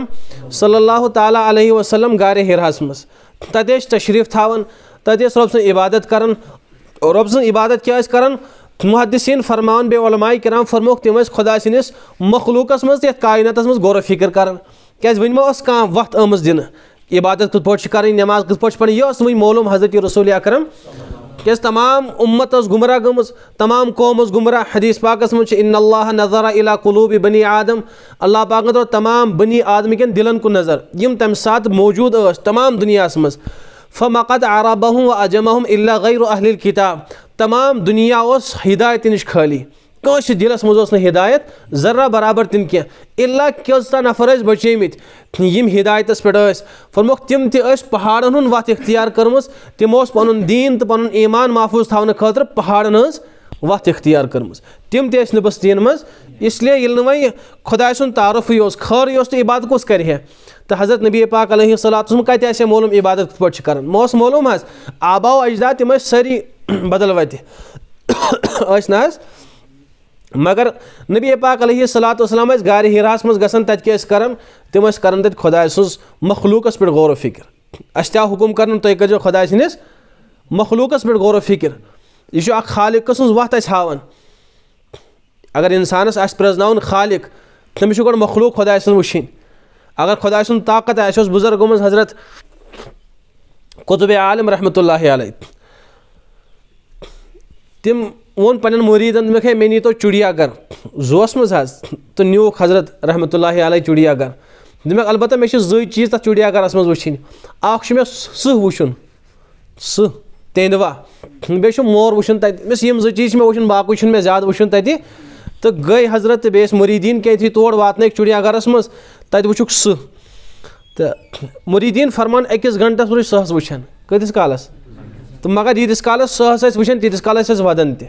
صلی اللہ تعالیٰ علیہ وسلم گار گارے مز مسے تشریف تا رب سن عبادت کر رب سن عبادت کیا محدثین فرمان بے علماء کرام فرموک تم خدا مخلوقس مخلوق یت کائنات مز غور و فکر ون کان وقت کھان دن عبادت کت پہ کریں نماز پڑھیں یہ سب معلوم حضرت رسول اکرم تاز تمام امت اس گمراہ گمز تمام قوم اس گمراہ حدیث پاک نظر الی قلوب بنی آدم اللہ پاک تمام بنی آدم دلن کو نظر یہ تم سات موجود تمام دنیا اس فمقد عربہم و اجمہم اللہ غیر اہل کتاب تمام دنیا اس ہدایت نش خالی کنس دلس مزہ ہدایت ذرہ برابر تم کی اللہ کی نفر اس بچی یم ہدایت پہ فرموک تم تہاڑن و اختیار کرم تو پن ایمان محفوظ تھاون خاطر پہاڑن ہز و اختیار کرم تم نبس دین مز اس لیے نا وی خدا سن تعارف اس خر عبادت کس کر حضرت نبی پاک علیہ صلاحات میں اسے معلوم عبادت کت پا موس معلوم آب و اجداد تم سری بدل وتہ اس نا مگر نبی پاک علیہ صلاۃ وسلم اس گاری ہراس مز گسن تت کے اس کرم تم اس کرن تے خدا اس مخلوق اس غور و فکر اشتیا حکم کرن تو کہ جو خدا اس نس مخلوق اس غور و فکر یہ جو خالق اس وقت اس ہاون اگر انسان اس اس پرزناون خالق تم شو کر مخلوق خدا اس وشن اگر خدا اس طاقت اس بزرگ مز حضرت قطب عالم رحمت اللہ علیہ تم اون مریدن مکھے میں نیتو چڑیا گھر نیوک حضرت رحمتہ اللہ علیہ چڑیا گھر دیکھ البتہ مے زیز تر چڑیا گھر مچن اخ سہ وشن سہ تینوا مےٚ وٕچھُن باقٕے چھُنہٕ مےٚ زیادٕ وشن تیے تو گئی حضرت بیس مری کینٛہہ یُتھُے تور وائک منٛز گھر وٕچھُکھ سٕہہ تہٕ مدین فرمان اکس گنٹس پہلس وٕچھان کۭتِس کالس تو مگر یت کالس وٕچھان تیٖتِس کالس ٲسۍ ودن تہِ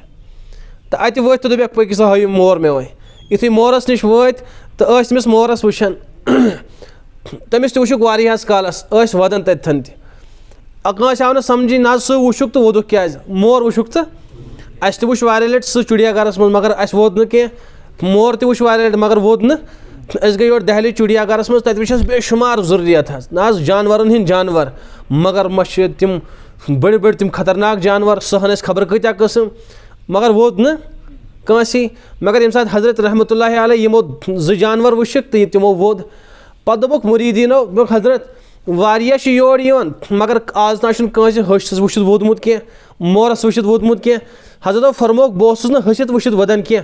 تہٕ اَتہِ تو تہٕ تو دپ پکا ہوں مور مےٚ وۄنۍ مورَس مورَس نِش وٲتۍ تہٕ ٲسۍ تٔمِس وٕچھان تٔمِس تہِ وٕچھُکھ واریاہَس کالَس ٲسۍ وَدان و تہِ کٲنٛسہِ آو نہٕ سَمجھی نہ سُہ وٕچھُکھ تہٕ ووٚدُکھ کھز مور وٕچھُکھ اَسہِ تہِ وٕچھ واریاہ لَٹہِ سُہ چُڑیا گَرَس منٛز مگر اَسہِ ووت نہٕ کینٛہہ مور تہِ وٕچھ واریاہ لَٹہِ مگر ووت نہٕ أسۍ گٔے نئی دہلی چُڑیا گَرَس منٛز تَتہِ وٕچھ اَسہِ بے شُمار ضروٗریت حظ نہ حظ حسار ہٕنٛدۍ جانور مگر مہ چھِ تِم بٔڑۍ بٔڑۍ تِم خطرناک خطنات سُہ سن اَسہِ خبر کتیا قٕسٕم مگر ووت نا کانسی مگر ییم سات حضرت رحمت اللہ علیہ یمو زو جانور وشک تو تمو ووت پتہ دوبک مریدینو دوبک حضرت واریہ یور یون مگر آز ناشن کانسی ہشس وشت ووتمت کی مورس وشت ووتمت کی حضرت فرموک بوسس نہ ہشت وشت ودن کی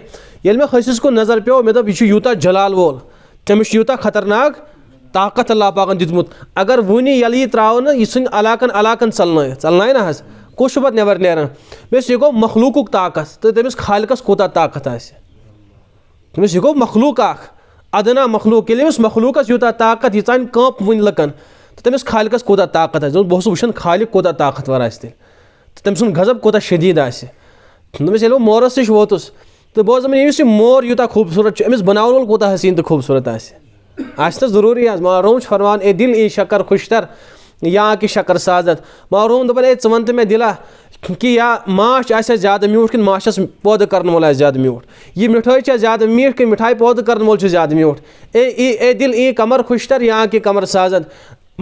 یل میں ہشس کو نظر پیو مے دب یہ یوتا جلال وول تمش یوتا خطرناک طاقت اللہ پاکن دتمت اگر ونی یل یہ تراو نہ یہ سن علاقن علاقن چلن چلنائے نا حضرت کس پہ نبر نیوس یہ گو مخلوق و طاقت تو تمس خالقس کوتہ طاقت آئے یہ گو مخلوق اخ ادنا مخلوق یل مخلوق یوتا طاقت یہ کمپ ون لکن تم خالقس کوتہ طاقت آئے دن خالق كو طاقت ور آس تیل تو تم سن غزب كو شدید دس بہ مورس نش بہت یس یہ مور یو خوبصورت امس بنانا حسین تو خوبصورت ضروری ہے روش فرمان اے دل ای شکر خوشتر یا کہ شکر سازت معروم یا اے ثے زیادٕ میوٗٹھ ماش ماچھَس زیادہ میوٹ کن آسہِ زیادٕ میوٗٹھ یہِ زیادہ میوھ یہ میٖٹھ زیادہ میٹھ کن کَرَن وول چھُ زیادہ میوٗٹھ اے اے دل ای کمر خوشتر یا کمر سازت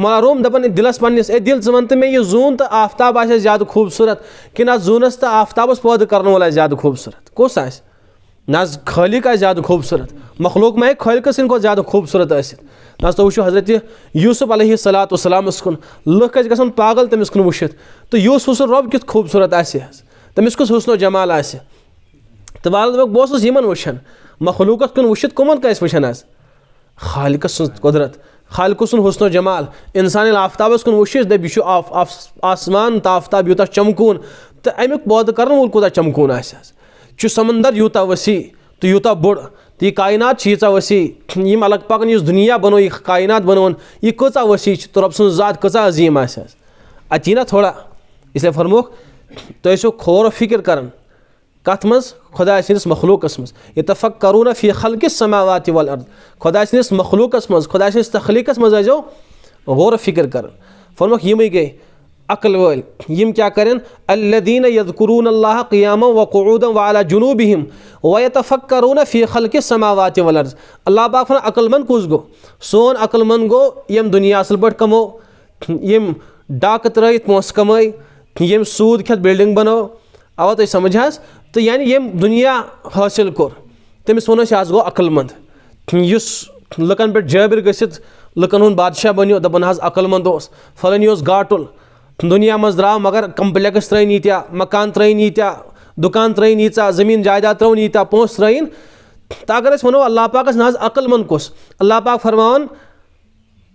معروم دے دلس پنس اے دل مےٚ یہ زون تہٕ آفتاب اَتھ خوبصورت تہٕ زونس پٲدٕ کَرَن وول آسہِ زیادٕ زیادہ خوبصورت آسہِ ناز خالق خالک آ خوبصورت مخلوق ماح خالقہ زیادہ خوبصورت غست ناز تو حضرت یوسف علیہ صلاۃ وسلام کن لکھ گسن پاگل تمس کن تو یوسف سن رب کت خوبصورت آس کس حسن و جمال جمالہ تو والد بہس یمن و مخلوق کن وشت کمن کا خالق سن قدرت خالق سن حسن و جمال انسان آفتابس کن وشت دب یہ آسمان تو آفتاب یوتا چمکون تو امیک پود کرن وول کوتاہ چمکون آج چھو سمندر یوتا وسی تو یوتا بڑھ تو یہ کائنات چھیتا وسی یہ الگ پاکن یہ دنیا بنو یہ کائنات بنو یہ کتا وسی چھو تو رب سن ذات کتا عظیم آسا اچھی نا تھوڑا اس لئے فرموک تو اسو خور و فکر کرن قطمز خدا اس نیس مخلوق اسمز یہ تفکر کرونا فی خلق سماوات والارد خدا اس نیس مخلوق اسمز خدا اس نیس تخلیق اسمز غور و فکر کرن فرموک یہ مئی عقل ول یم کیا کریں الذین یذکرون اللہ قیاما و كرا جنوبیم و اتفق كرو نا فیخل کے سماوات ولر اللہ باقافہ عقل مند کس گو سون عقل مند گو یم دنیا اصل پہ کمو یم ڈاک ترتھ موس کمائی یم سود کھت بلڈنگ بنو اوا تھی سمجھا تو یعنی یم دنیا حاصل کور تمس واضح گو عقل مند اس لکن پہ جابر گھت لکن ہند بادشاہ بنو دپان عقل مند فلنی اس گاٹل دنیا من درو مگر کمپلیکس ترین یتیا مکان ترین یتیا دکان ترین یہ زمین جائیداد ترون یتیا پونس ترین تو اگر اس ونو اللہ پاک ناز عقل من کس اللہ پاک فرمان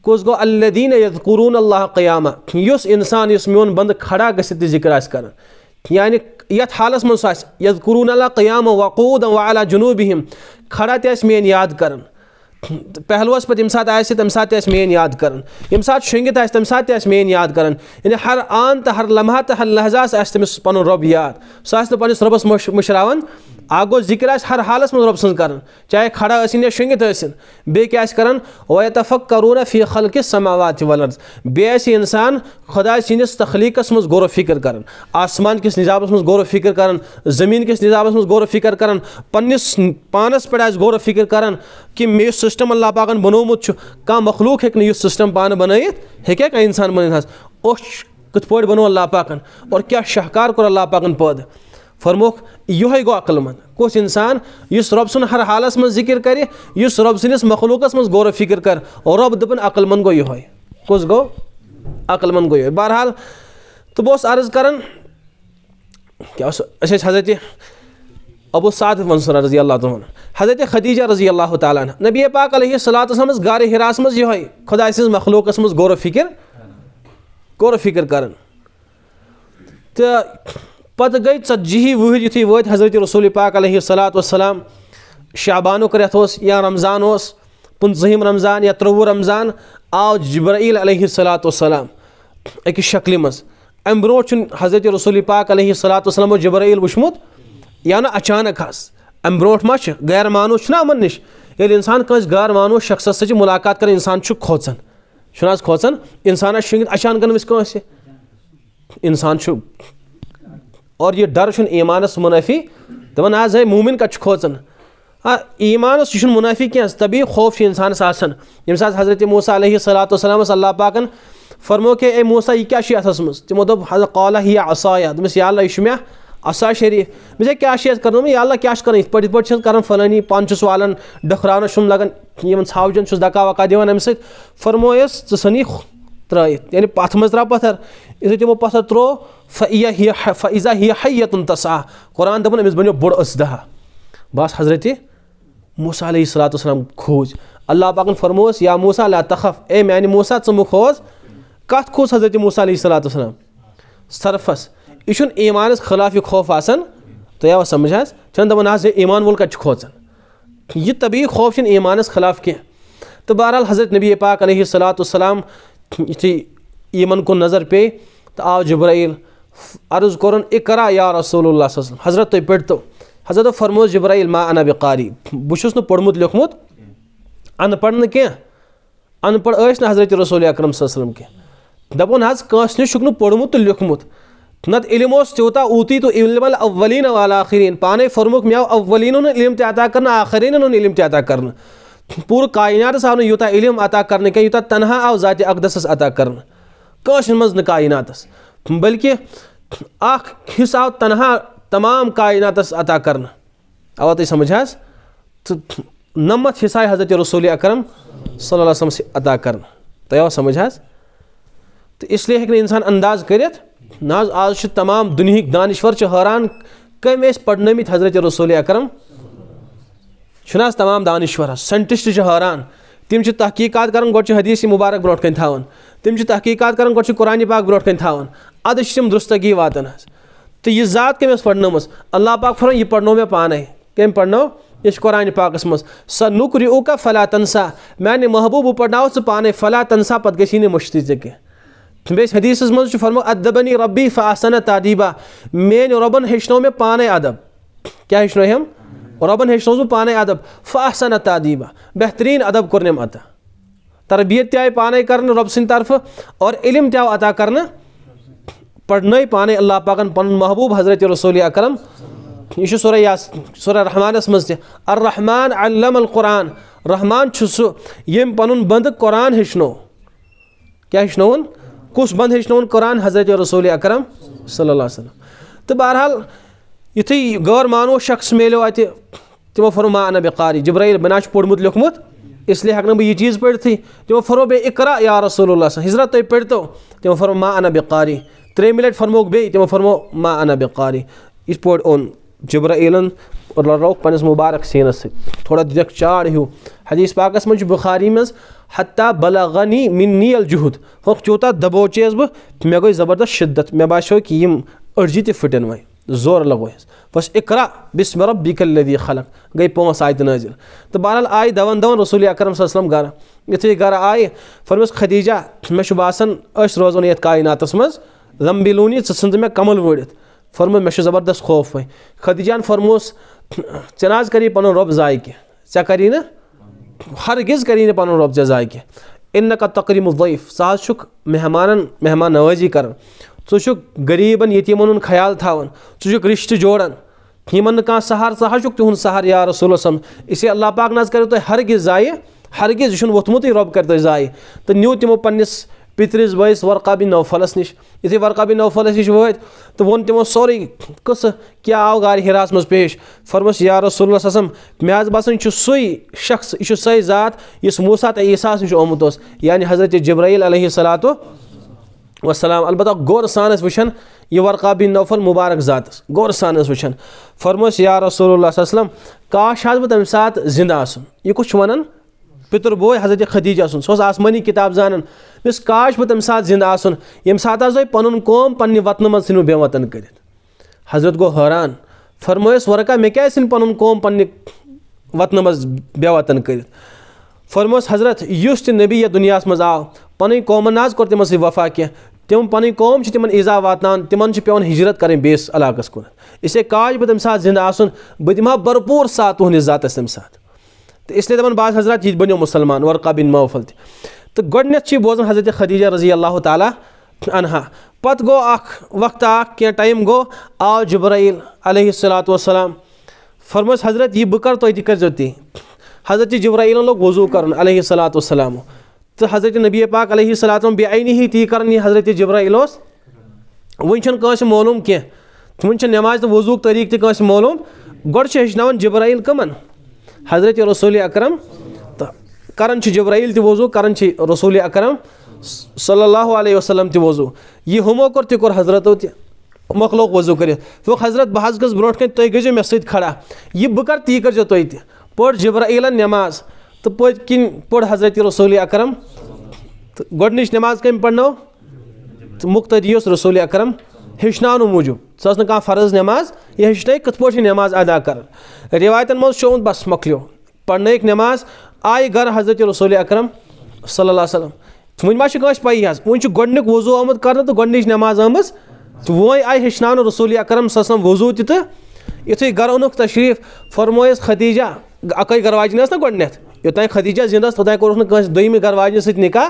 کس گو الذین یذکرون اللہ قیامہ یس انسان یس میون بند کھڑا گھت ذکر آیہ کرن یعنی یت حالس سو اس یذکرون اللہ قیامہ وقودا وعلا جنوبہم کھڑا تی اس میون یاد کرن پہلوس پہ تمہ سات آس تمہ سات تہ مین یاد کران یم سات شنگت آس تمہ سات تہ مین یاد کران یعنی ہر آن تو ہر لمحہ تو ہر لحظہ آس تمس پن رب یاد سہ آس پنس ربس مشراون اکھ گ ذکر آہ ہر حالت مر رب چاہے کھڑا یا ثنگت ثیان وائے طرورہ فی کس سماوات ولان بیس انسان سٕنٛدِس تخلیٖقس منٛز غور و فکر کران آسمان کس غور و فکر زٔمیٖن زمین کس منٛز غور و فکر کران پنٕنِس پانس غور و فکر یُس سسٹم اللہ پاکن سِسٹم پانہٕ بنٲیِتھ مخلوق کانٛہہ سسٹم پان حظ اوٚش کِتھ پٲٹھۍ بنوو بنو پاکن اور کیا شہکار کوٚر اللہ پاکن پٲدٕ فرموک یہ گو مند کس انسان اس رب سن ہر حالس من ذکر کرے اس رب من غور و فکر کر رب دپن مند گو یہ کس گو مند گو یو بہرحال تو بہت عرض کرن کر اچھا اچھا حضرت ابو سعد منصور رضی اللہ تعالیٰ حضرت خدیجہ رضی اللہ تعالیٰ نبی پاک علیہ علیہہ گار ہراس حراس یہ خدا سز مخلوقس من غور فکر غور و فکر تو پتہ گئی ژتجی وہر یُتھے وت حضرت رسول پاک علیہ صلاحت وسلام شعبانک رت اس یا رمضان اس پنظم رمضان یا ترو رمضان آو جبرائیل علیہ صلاحت وسلام اکس شکل مز ام برو چن حضرت رسول پاک علیہ صلاحت وسلم و جبرائیل وچمت یا یعنی نا اچانک حس ام بروٹ ما غیر مانو چھ امن نش یل انسان کس غیر مانو شخصس سچ ملاقات کر انسان چھ کھوچن چھ نا کھوچن انسان شنگت اچانک کنس انسان چھ اور یہ ڈر چھ ایمانس منافی دن آز ہے مومن کت کھوچن آ ایمانس یہ منافی کی طبی خوف انسانس آسان یم سات حضرت موسیٰ علیہ صلاۃ وسلامس اللہ پاکن فرمو کہ اے موسیٰ یہ کیا اتس مز تمو دب حضرت قالا ہی اصا دس یا اللہ یہ مے اصا شریف مجھے کیا چھ کر یا اللہ کیا کرنا یت پہ پہ کران فلانی پان چھس والن ڈکھران چھم لگان یمن ژھاوجن چھس دکا وکا دیوان امس سیت فرمویس ژھنی ترائت یعنی پتھ مز درا پتھر یتھے تمو پتھر ترو فیا ہی حیتن تسا قرآن بنو بوڑ اسدہ بس حضرت موسا علیہ صلاۃ وسلم کھوج اللہ پاکن فرموس یا موسا اللہ تخف اے میان یعنی موسا ثوز کت کھوس حضرت علیہ صلاۃ وسلم سرفس یہ ایمان یہ خوف آئی آواز سمجھ چھ دن ایمان وول کت کتان یہ طبی خوف ایمانس خلاف کی تو بہرحال حضرت نبی پاک علیہ صلاۃ وسلام یتھے ایمن کن نظر پے تو آو جبرائیل عرض کورن اقرا یا رسول اللہ صلی اللہ علیہ وسلم حضرت تو پٔر تو حضرت فرموز جبرائیل ما انا بقاری بشس نو پڑھمت لیوکھمت ان پڑھ نہ کیا ان پڑھ ایس نہ حضرت رسول اکرم صلی اللہ علیہ وسلم کیا دپون حض کانس نے شکنو پڑھمت تو لیوکھمت نت علم اس اوتی تو علم الاولین والآخرین پانے فرموک میاو اولین ان علم تیاتا کرنا آخرین ان علم تیاتا کرنا پور کائنات صاحب نے یوتا علم عطا کرنے کیا یوتا تنہا آو ذات اقدس عطا کرنا کانس نمز نکائنات اس بلکہ اخ حصہ تنہا تمام کائنات عطا کرنا اوا تھی سمجھ تو نمت حصہ حضرت رسول اکرم صلی اللہ علیہ وسلم سے عطا کرنا تعے آو سمجھ تو اس لیے انسان انداز کرت ناز آج تمام دنیا دانشور حیران کم یس پہ حضرت رسول اکرم تمام دانشور ساٹسٹ حیران تم تحقیقات کران گوٹ حدیث مبارک بروٹ کن تھان تم تحقیقات کران گوٹ قرآن پاک بروٹ کن تھان ادس تم درستگی واتن تو یہ ذات کم پڑھنم اللہ پاک فرن یہ پڑھنو میں پانے کم پڑھنو یہ قرآن پاکس مز سا نکری او کا فلا تنسا میانہ محبوب پڑھناو ث پانے فلا تنسا پتہ گھی نی مشتی ذکے بیس حدیثس مجھ فرمو ادبنی ربی فاسن تادیبہ مین ربن ہچنو میں پانے ادب کیا ہچنو ہم ربن ہے بہ پانے ادب فاحسن تادیبہ بہترین ادب کم عطا تربیت آئی پانے کر رب طرف اور علم عطا کر پن پانے اللہ پاکن پن محبوب حضرت رسول اکرم یہ سورہ یاس سورہ رحمانس مز تہ ارحمان علم القرآن رحمان سہ یہ پن بند قرآن ہچنو کیا ہچنون کس بند ہچنون قرآن حضرت رسول اکرم صلی اللہ علیہ وسلم تو بہرحال یتھی غیر مانو شخص ملو ات تمو فرما ما انا بقاری جبرائیل بناش پڑھ مت لکھ مت اس لیے ہکن بہ یہ چیز پڑھ تھی تمو فرو بے اقرا یا رسول اللہ صلی اللہ علیہ حضرت تو تمو فرما ما انا بقاری تری ملٹ فرمو بے تمو فرمو ما انا بقاری اس پور اون جبرائیلن اور لوگ پنس مبارک سینس سے تھوڑا دیکھ چاڑ ہو حدیث پاک اس مجھ بخاری میں حتا بلغنی من نیل جہد فوق چوتا دبو چیز بہ میں کوئی زبردست شدت میں باشو کہ یم تہِ پھٕٹن وۄنۍ زور لگویس بس اقرا بسم ربک الذی خلق گئی پانٛژھ سایت نازل تہٕ بہرحال آیہِ دَوَن دَوَن رسول اکرم صلی وسلم گرٕ یِتھُے گرٕ آیہِ آية، فرمَس خدیٖجہ مش باسن باسان أسۍ روزو نہٕ یَتھ کایناتَس منٛز لمبِلوٗنی ژٕ ژھٕنزٕ کمل وڑت فرم مش چھُ زبردست خوفٕے خدیٖجان فرموس چناز کَری پن رب زای کینٛہہ چا کَری نہٕ ہرگِز کَری نہٕ پن رب ژےٚ ضایہِ کینٛہہ اِنَکا تقریٖم ضعیف ژٕ حظ چھُکھ مہمانَن مہمان نوٲزی کَران ش غریباً یتیمن خیال رِشتہٕ جوڑان رشتہ نہٕ کانٛہہ سہار سہار یا رسول وسلم اسے اللہ پاک نو تھی ہر گز ہر گز یہ وتمت روب کر نیو تمو پترس بس ورقاب نوفلس نش یعنی وقابہ نوفلس نش تِمو تمو سوری قصہ کیا گار ہراس مز پیش فرمس اللہ وسلم مے حظ باسان سی شخص یہ سۄے ذات اس موسا اوس نش یعنی حضرت جبراہیل علیہ صلا وسلام البتہ غور سانس بن نوفل مبارک ذات غور سانس فرموس یا رسول اللہ صلی اللہ علیہ وسلم کاش شاس بہت سات زندہ آسن یہ کچھ ونان پتر بوئے حضرت خدیجہ سن آسمانی کتاب زانن اس کاش تمہ سات زندہ سات تھی پن قوم پنہ وطن من بے وطن کرت حضرت گو حان فرمس ورقہ کیا سن پن قوم پنہ وطن من بے وطن کرت فرموس حضرت تہ نبی یا دنیا من آو پن قومن نہ وفا کی تم پن قوم عیدہ واتن تمہ ہجرت کریں بیس علاقہ کن اسے کاش بہت تمہ سات زندہ آن بہ دمہ بھرپور سات ساتھ تہس تمہ سات اس لیے دن بعض حضرات یہ بنو مسلمان ورقہ تہ تو تھی بوزان حضرت خدیجہ رضی اللہ تعالیٰ انہا پتہ گو اخ وقت اخ ٹائم گو آو جبرائیل علیہ السلاۃ وسلام فرمس حضرت یہ بہ کر تھی کر حضرت جبرائیل لوگ وضو کر علیہ السلاۃ وسلام تو حضرت نبی پاک علیہ السلام بے آئینی ہی تی کرن یہ حضرت جبرائیل اس ونچن کہاں معلوم کی تو ونچن نماز تو وضوق طریق تی کہاں معلوم گوڑ چھے ہشناون جبرائیل کمن حضرت رسول اکرم کرن چھے جبرائیل تی وضوق کرن چھے رسول اکرم صلی اللہ علیہ وسلم تی وضوق یہ ہمو کر تی کر حضرت ہوتی مخلوق وضوق کری تو حضرت بحض کس بروٹ کن تو ایک جو میں سید کھڑا یہ بکر تی کر جو تو ایتی پور جبرائیل نماز تو پت حضرت رسول اکرم تو گۄڈنِچ نماز کم پڑن تہٕ مختری ورس رسول اکرم سۄ ٲس نہٕ کانٛہہ فرض نماز یہ ہچن کت پا نماز ادا کر بَس مۄکلیو پَرنٲیِکھ نماز آیہِ گر حضرت رسول اکرم صلی اللہ علیہ وسلم وضوٗ آمُت کَرنہٕ تہٕ گۄڈنِچ وضو آمد تہٕ وۄنۍ آیہِ ہیٚچھناونہٕ رسول اکرم سوسل وضو تھی گر اوکھ تشریف فرمویس خدیجہ اکے گھر ٲس نہ گۄڈنٮ۪تھ یوتان خدیجہ زندہ توتان کورس دیم گھر واجن ست نکاح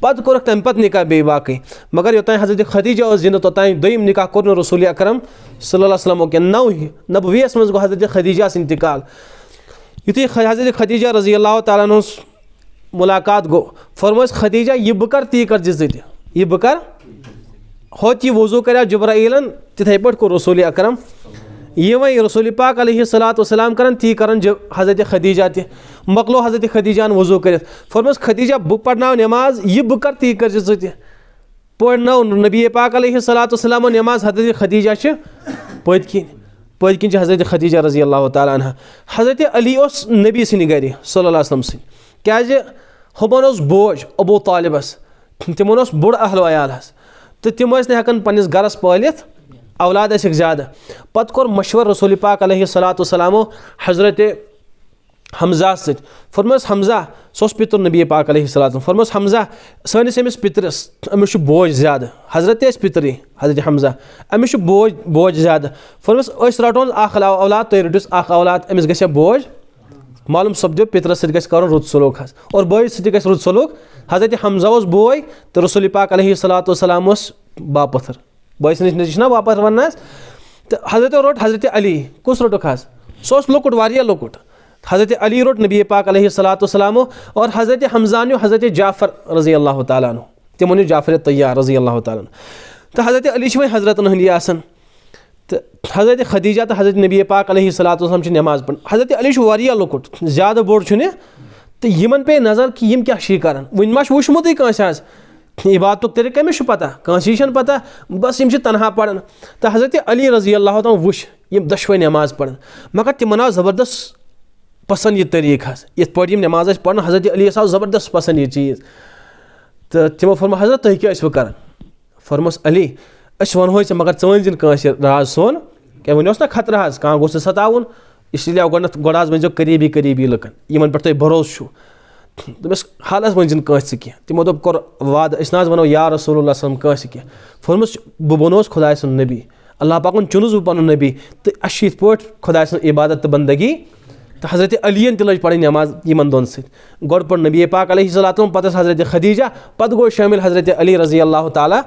پتہ کورک تمہ پتہ نکاح بیٚیہِ باقٕے مگر یوتان حضرت خدیجہ ٲس زندٕ توتان دیم نکاح کوٚر نہٕ رسول اکرم صلی اللہ علیہ وسلم کیٚنٛہہ نو نبویس منٛز گوٚو حضرت خدیجہ سٕنٛز انتقال یُتھُے حضرت خدیجہ رضی اللہ تعالیٰ ہن ہٕنٛز ملاقات گوٚو فرمٲیِس خدیجہ یہِ بہٕ کَرٕ تی کَر جِزٕ تہِ یہِ بہٕ کَرٕ ہوٚت یہِ وضوٗ کَریو جبرائیٖلَن تِتھَے پٲٹھۍ کوٚر رسول اکرم یہ رسول پاک علیہ صلاۃ وسلام کرن تی کرن جو حضرت خدیجہ تہ مکلو حضرت خدیجہ وضو کرت فرمس خدیجہ بہ پڑھنا نماز یہ بہ کر تی کر ذت پڑھنا نبی پاک علیہ صلاۃ وسلام نماز حضرت خدیجہ چھ پت کن پت کن حضرت خدیجہ رضی اللہ تعالیٰ عنہ حضرت علی اس نبی سنی گری صلی اللہ علیہ وسلم سن کیا ہمن اس بوج ابو طالبس تمہن اس بوڑ اہل عیال حس تو تم ہیکن پنس گرس پالت اولاد زیادہ پت کور مشور رسول پاک علیہ سلات و حضرت حمزہ ست فرمس حمزہ سوس پتر نبی پاک علیہ السلام فرمس حمزہ امس پترس امس بوج زیادہ حضرت اس پتری حضرت حمزہ امس بوج بوج زیادہ رٹون اخ اولاد تو اخ اولاد امس گسے بوج معلوم سپد پترس رت سلوک حس رت سلوک حضرت حمزہ اس بوے تو رسول پاک علیہ السلام اس باپتر بٲیِس نِش نِش چھِنہ واپَس وَنان اَسہِ تہٕ حضرت روٚٹ حضرت علی کُس روٚٹُکھ حظ سُہ اوس لۄکُٹ واریاہ لۄکُٹ حضرت علی روٚٹ نبی پاک علیہ صلاۃ وسلامو اور حضرت حمزانیو حضرت جعفر رضی اللہ تعالیٰ عنہ تِمو نیوٗ جعفر طیار رضی اللہ تعالیٰ عنہ تہٕ حضرت علی چھِ وۄنۍ حضرتَن ہٕنٛدی آسان تہٕ حضرت خدیجہ تہٕ حضرت نبی پاک علیہ صلاۃ وسلم چھِ نٮ۪ماز پَران حضرت علی چھُ واریاہ لۄکُٹ زیادٕ بوٚڑ چھُنہٕ تہٕ یِمن پیٚیہِ نظر کہِ یِم کیاہ چھِ یہِ کران وٕنہِ ما چھُ وٕچھمُتُے کٲنٛسہِ حظ یہ وات طریق پتہ انسی پتہ بس ہم تنہا حضرت علی رضی اللہ یہ دشوے نماز پڑان مگر تمہ آؤ زبردست پسند یہ طریقہ حسن نماز آپ حضرت علی آو زبردست پسند یہ چیز تو تمہ فرما حضرت تیسو کر فرمس علی ونہے ذہن مگر ینس راج سن ویس نا خطرہ حاضہ گوس قریٖبی اسبی قریبی لکن تۄہہِ بروسہٕ چھُو کٲنٛسہِ کینٛہہ تِمو دوٚپ کوٚر تمو أسۍ وعد حظ وَنو یا رسول اللہ کینٛہہ كے بہٕ بَنووُس خدا سُنٛد نبی اللہ پاکُن چُنُس بہٕ پَنُن نبی تو چھِ یِتھ پٲٹھۍ خدا سٕنٛز عبادت تو تہٕ حضرت علی نبی پاک علیہ پَتہٕ ٲس حضرت خدیجہ پَتہٕ گوٚو شٲمِل حضرت علی رضی اللہ تعالیٰ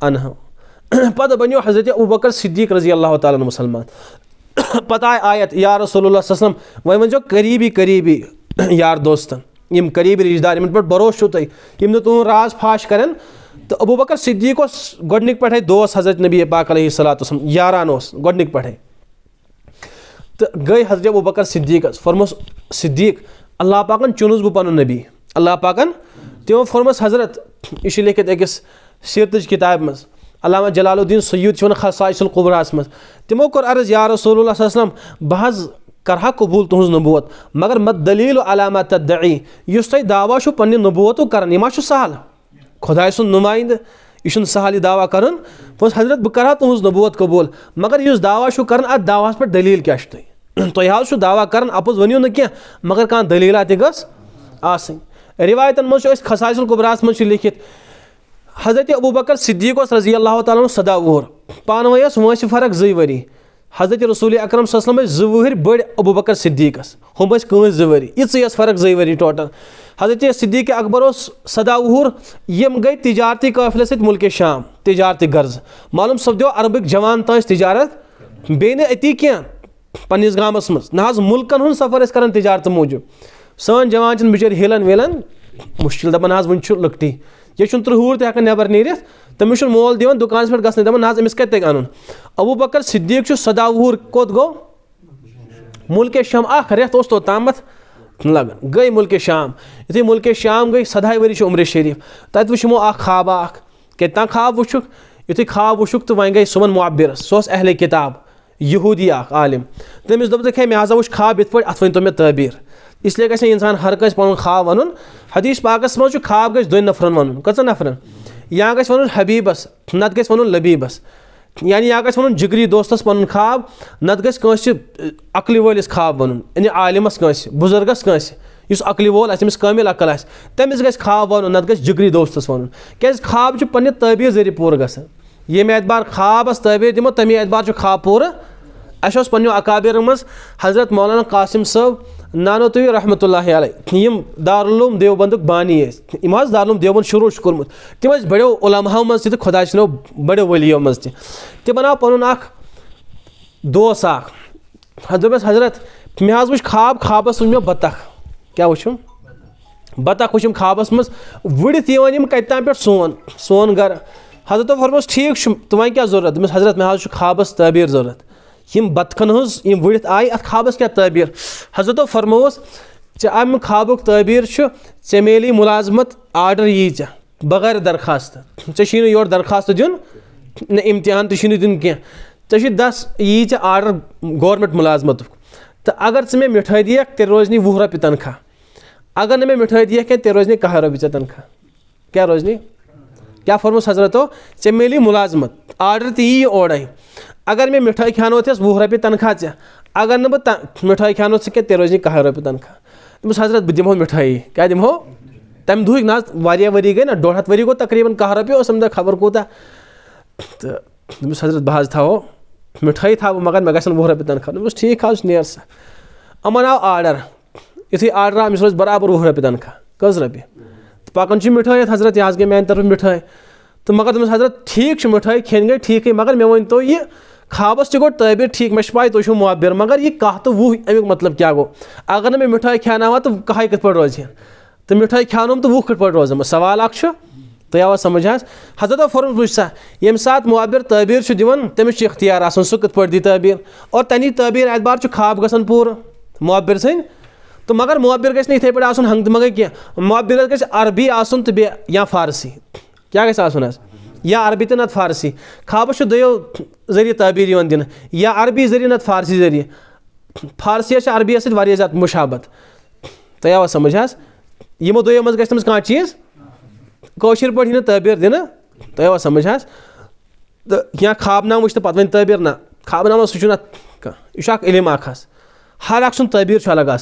عنہ پَتہٕ بَنیو حضرت عبكر صدیق رضی اللہ تعالیٰ مسلمان پَتہٕ آئے آیت یا رسول اللہ وۄنۍ ؤنۍزیو قریبی قریبی یار دوستن یم قریبی رشتہ دار ان پہ تم تھی راز فاش کرن کر ابو بکر صدیق اس گڈنک دوس حضرت نبی پاک علیہ والسلام یاران اس گڈنک پٹھے تو گئی حضرت ابو بکر صدیق فرمس صدیق اللہ پاکن چنس بہ پن نبی اللہ پاکن تمو فرمس حضرت یہ لکھت اکس سیرتج کتاب مز علامہ جلال الدین سید خصائص القبراس مز تمو عرض یا رسول اللہ اللہ صلی علیہ وسلم بہ کرہا قبول تہذ نبوت مگر مت دلی العلامہ تدیس تہ دعوت پنہ نبوت کر ما سہل خدا نمائند یہ سہل یہ دعوہ کر حضرت بہ کر تہذ نبوت قبول مگر اس دعوہ کرن ات دعوہ پہ دلیل کیا تھی حاصل دعوہ کرنیو نا کی مگر کان کلات گی روایتن مجھ خصائص القبراس مسجد لکھت حضرت ابو بکر صدیق اس رضی اللہ تعالیٰ صدہ ون یو وانس فرق زی ور حضرت رسول اکرم صلی اللہ علیہ وسلم اس ہم اس ابوبکر صدیقس زری اس فرق زری ٹوٹل حضرت صدیق اکبر اس صدا وہر یم گئی تجارتی قافلے سے ملک شام تجارتی غرض معلوم سپدو عربک جان تجارت بین اتی کی پنس مز نہ ملکن سفر اس کرن تجارت موجود چن بچر ہیلن ویلن مشکل دپان لکٹی یہ ترہر تک نیبر نیریت تمہیں شن مول دیوان دکان سے پر گسنے دیوان ناز امس کہتے ہیں انہوں ابو بکر صدیق شو صدا وہور کود گو ملک شام آخ ریخت اس تو تامت لگ گئی ملک شام اسی ملک شام گئی صدا ہی وری شو عمر شریف تاہت وشمو آخ خواب آخ کہتا خواب وشک اسی خواب وشک تو وائیں گئی سمن معبیر سوس اہل کتاب یہودی آخ عالم تمہیں اس دب دکھیں میں آزا وش خواب اتفر اتفرین تمہیں تعبیر اس لیے کہ اسے انسان ہر کس پانون خواب ونن حدیث پاکست میں چھو خواب گئی دوئی نفرن ونن کسا نفرن یا گہ ون حبیبس نت گنیبس یعنی یا گھس ون جگری دوستس پن خواب وٲلِس خاب وَنُن ولس خواب کٲنٛسہِ عالمس بزرگس کنس عقلہِ وول آسہِ تمس کٲمِل عقل خاب تمس نَتہٕ خواب جِگری نت جگری کیٛازِ خاب خواب پنہ تٲبیٖر ذریعہ پور گا یم اعتبار تٲبیٖر دِمو تعبیر اعتبار چھُ خاب خواب پور اوس پنو اکابیر مز حضرت مولانا قاسم صب نانو تو رحمۃ اللہ علیہ یم دارالعلوم دیوبندک بانی ایس یم حس دارالعلوم دیوبند شروع کورمت تم ایس بڑیو علماء مز تہ خدا سندو بڑیو ولیو مز تہ تم آو پن اخ دوس اخ دس حضرت مے حس وچ خواب خوابس وچ مے بطخ کیا وچم بطخ وچم خوابس مز وڑت یوان یم کتہ تام سون سون گھر حضرت فرمس ٹھیک تو وی کیا ضرورت دس حضرت مے حس خوابس تعبیر ضرورت یم بتخن ہز یم وڑت آئی ات خوابس کیا تعبیر حضرتو فرموس ژے ام خوابک تعبیر چھ ژے میلی ملازمت آرڈر یی ژے بغیر درخواست ژے چھی یور درخواست دیُن نہ امتحان تہِ چھی نہٕ دیُن کینٛہہ دس یی ژےٚ آرڈر گورمینٹ ملازمتُک تہٕ اگر ژٕ مےٚ مِٹھٲے دِیَکھ تیٚلہِ روزنی وُہ رۄپیہِ تنخواہ اگر نہٕ مےٚ مِٹھٲے دِیَکھ کینٛہہ تیٚلہِ روزنی کاہ رۄپیہِ ژےٚ تنخواہ کیٛاہ روزنی کیا فرموس حضرتو ژےٚ میلی ملازمت آرڈر تہِ یی اورَے اگر میرے مٹائی کھانا ووہ روپیے تنخواہ یا اگر نٹائی کھانا تھی روزنی کہہ روپیے تنخواہ دمس حضرت بہت دم مٹ کیا دموہ تم دکی وری گئی نا ڈوڈ ہاتھ وری گو تقریباً کہ خبر امرکہ تو دس حضرت بہت تاو مٹھائی تا بر گی وی تنخواہ نیر سا ان آو آڈر یونیوس روز برابر وہ روپیے تنخواہ کت پَکان چھِ مِٹھٲے یَتھ حضرت گٔے میٛانہِ طرفہٕ مِٹھٲے تو مگر دوٚپمَس حضرت ٹھیک مٹھائی کھین گئی ٹھیک مگر میں خوابس گو تعبیر ٹھیک پائی تھی معبر مگر یہ کہ وہ امی مطلب کیا گو اگر میں مٹھائی کھانا تو کہائی کت پہ روزہ تو مٹھائی کھیان تو وہ روزم سوال تھی آوا سمجھ حضرت فرم وچ سا یم سات معبر تعبیر دن تمس اختیار آن پہ دی تعبیر اور تنی تعبیر اعتبار خواب گھن پور تو مگر معر سر معابر گے انتر ہنگ عربی منگیں تو گربی یا فارسی کیا گھس آن یا عربی دۄیو نسی خوابہ یِوان تعبیر یا عربی ذریعہ فارسی ذریعہ فارسی چھِ عربی سۭتۍ واریاہ زیادٕ مشابت تۄہہِ آوا سمجھ حاو دم کل چیز کوشر پاٹ تعبیر دو سمجھ تو خواب نام سُہ چھُنہٕ اَتھ کانٛہہ تعبیر نا اَکھ نام اَکھ حظ ہر اکھ سُنٛد تعبیٖر چھُ الگ آوا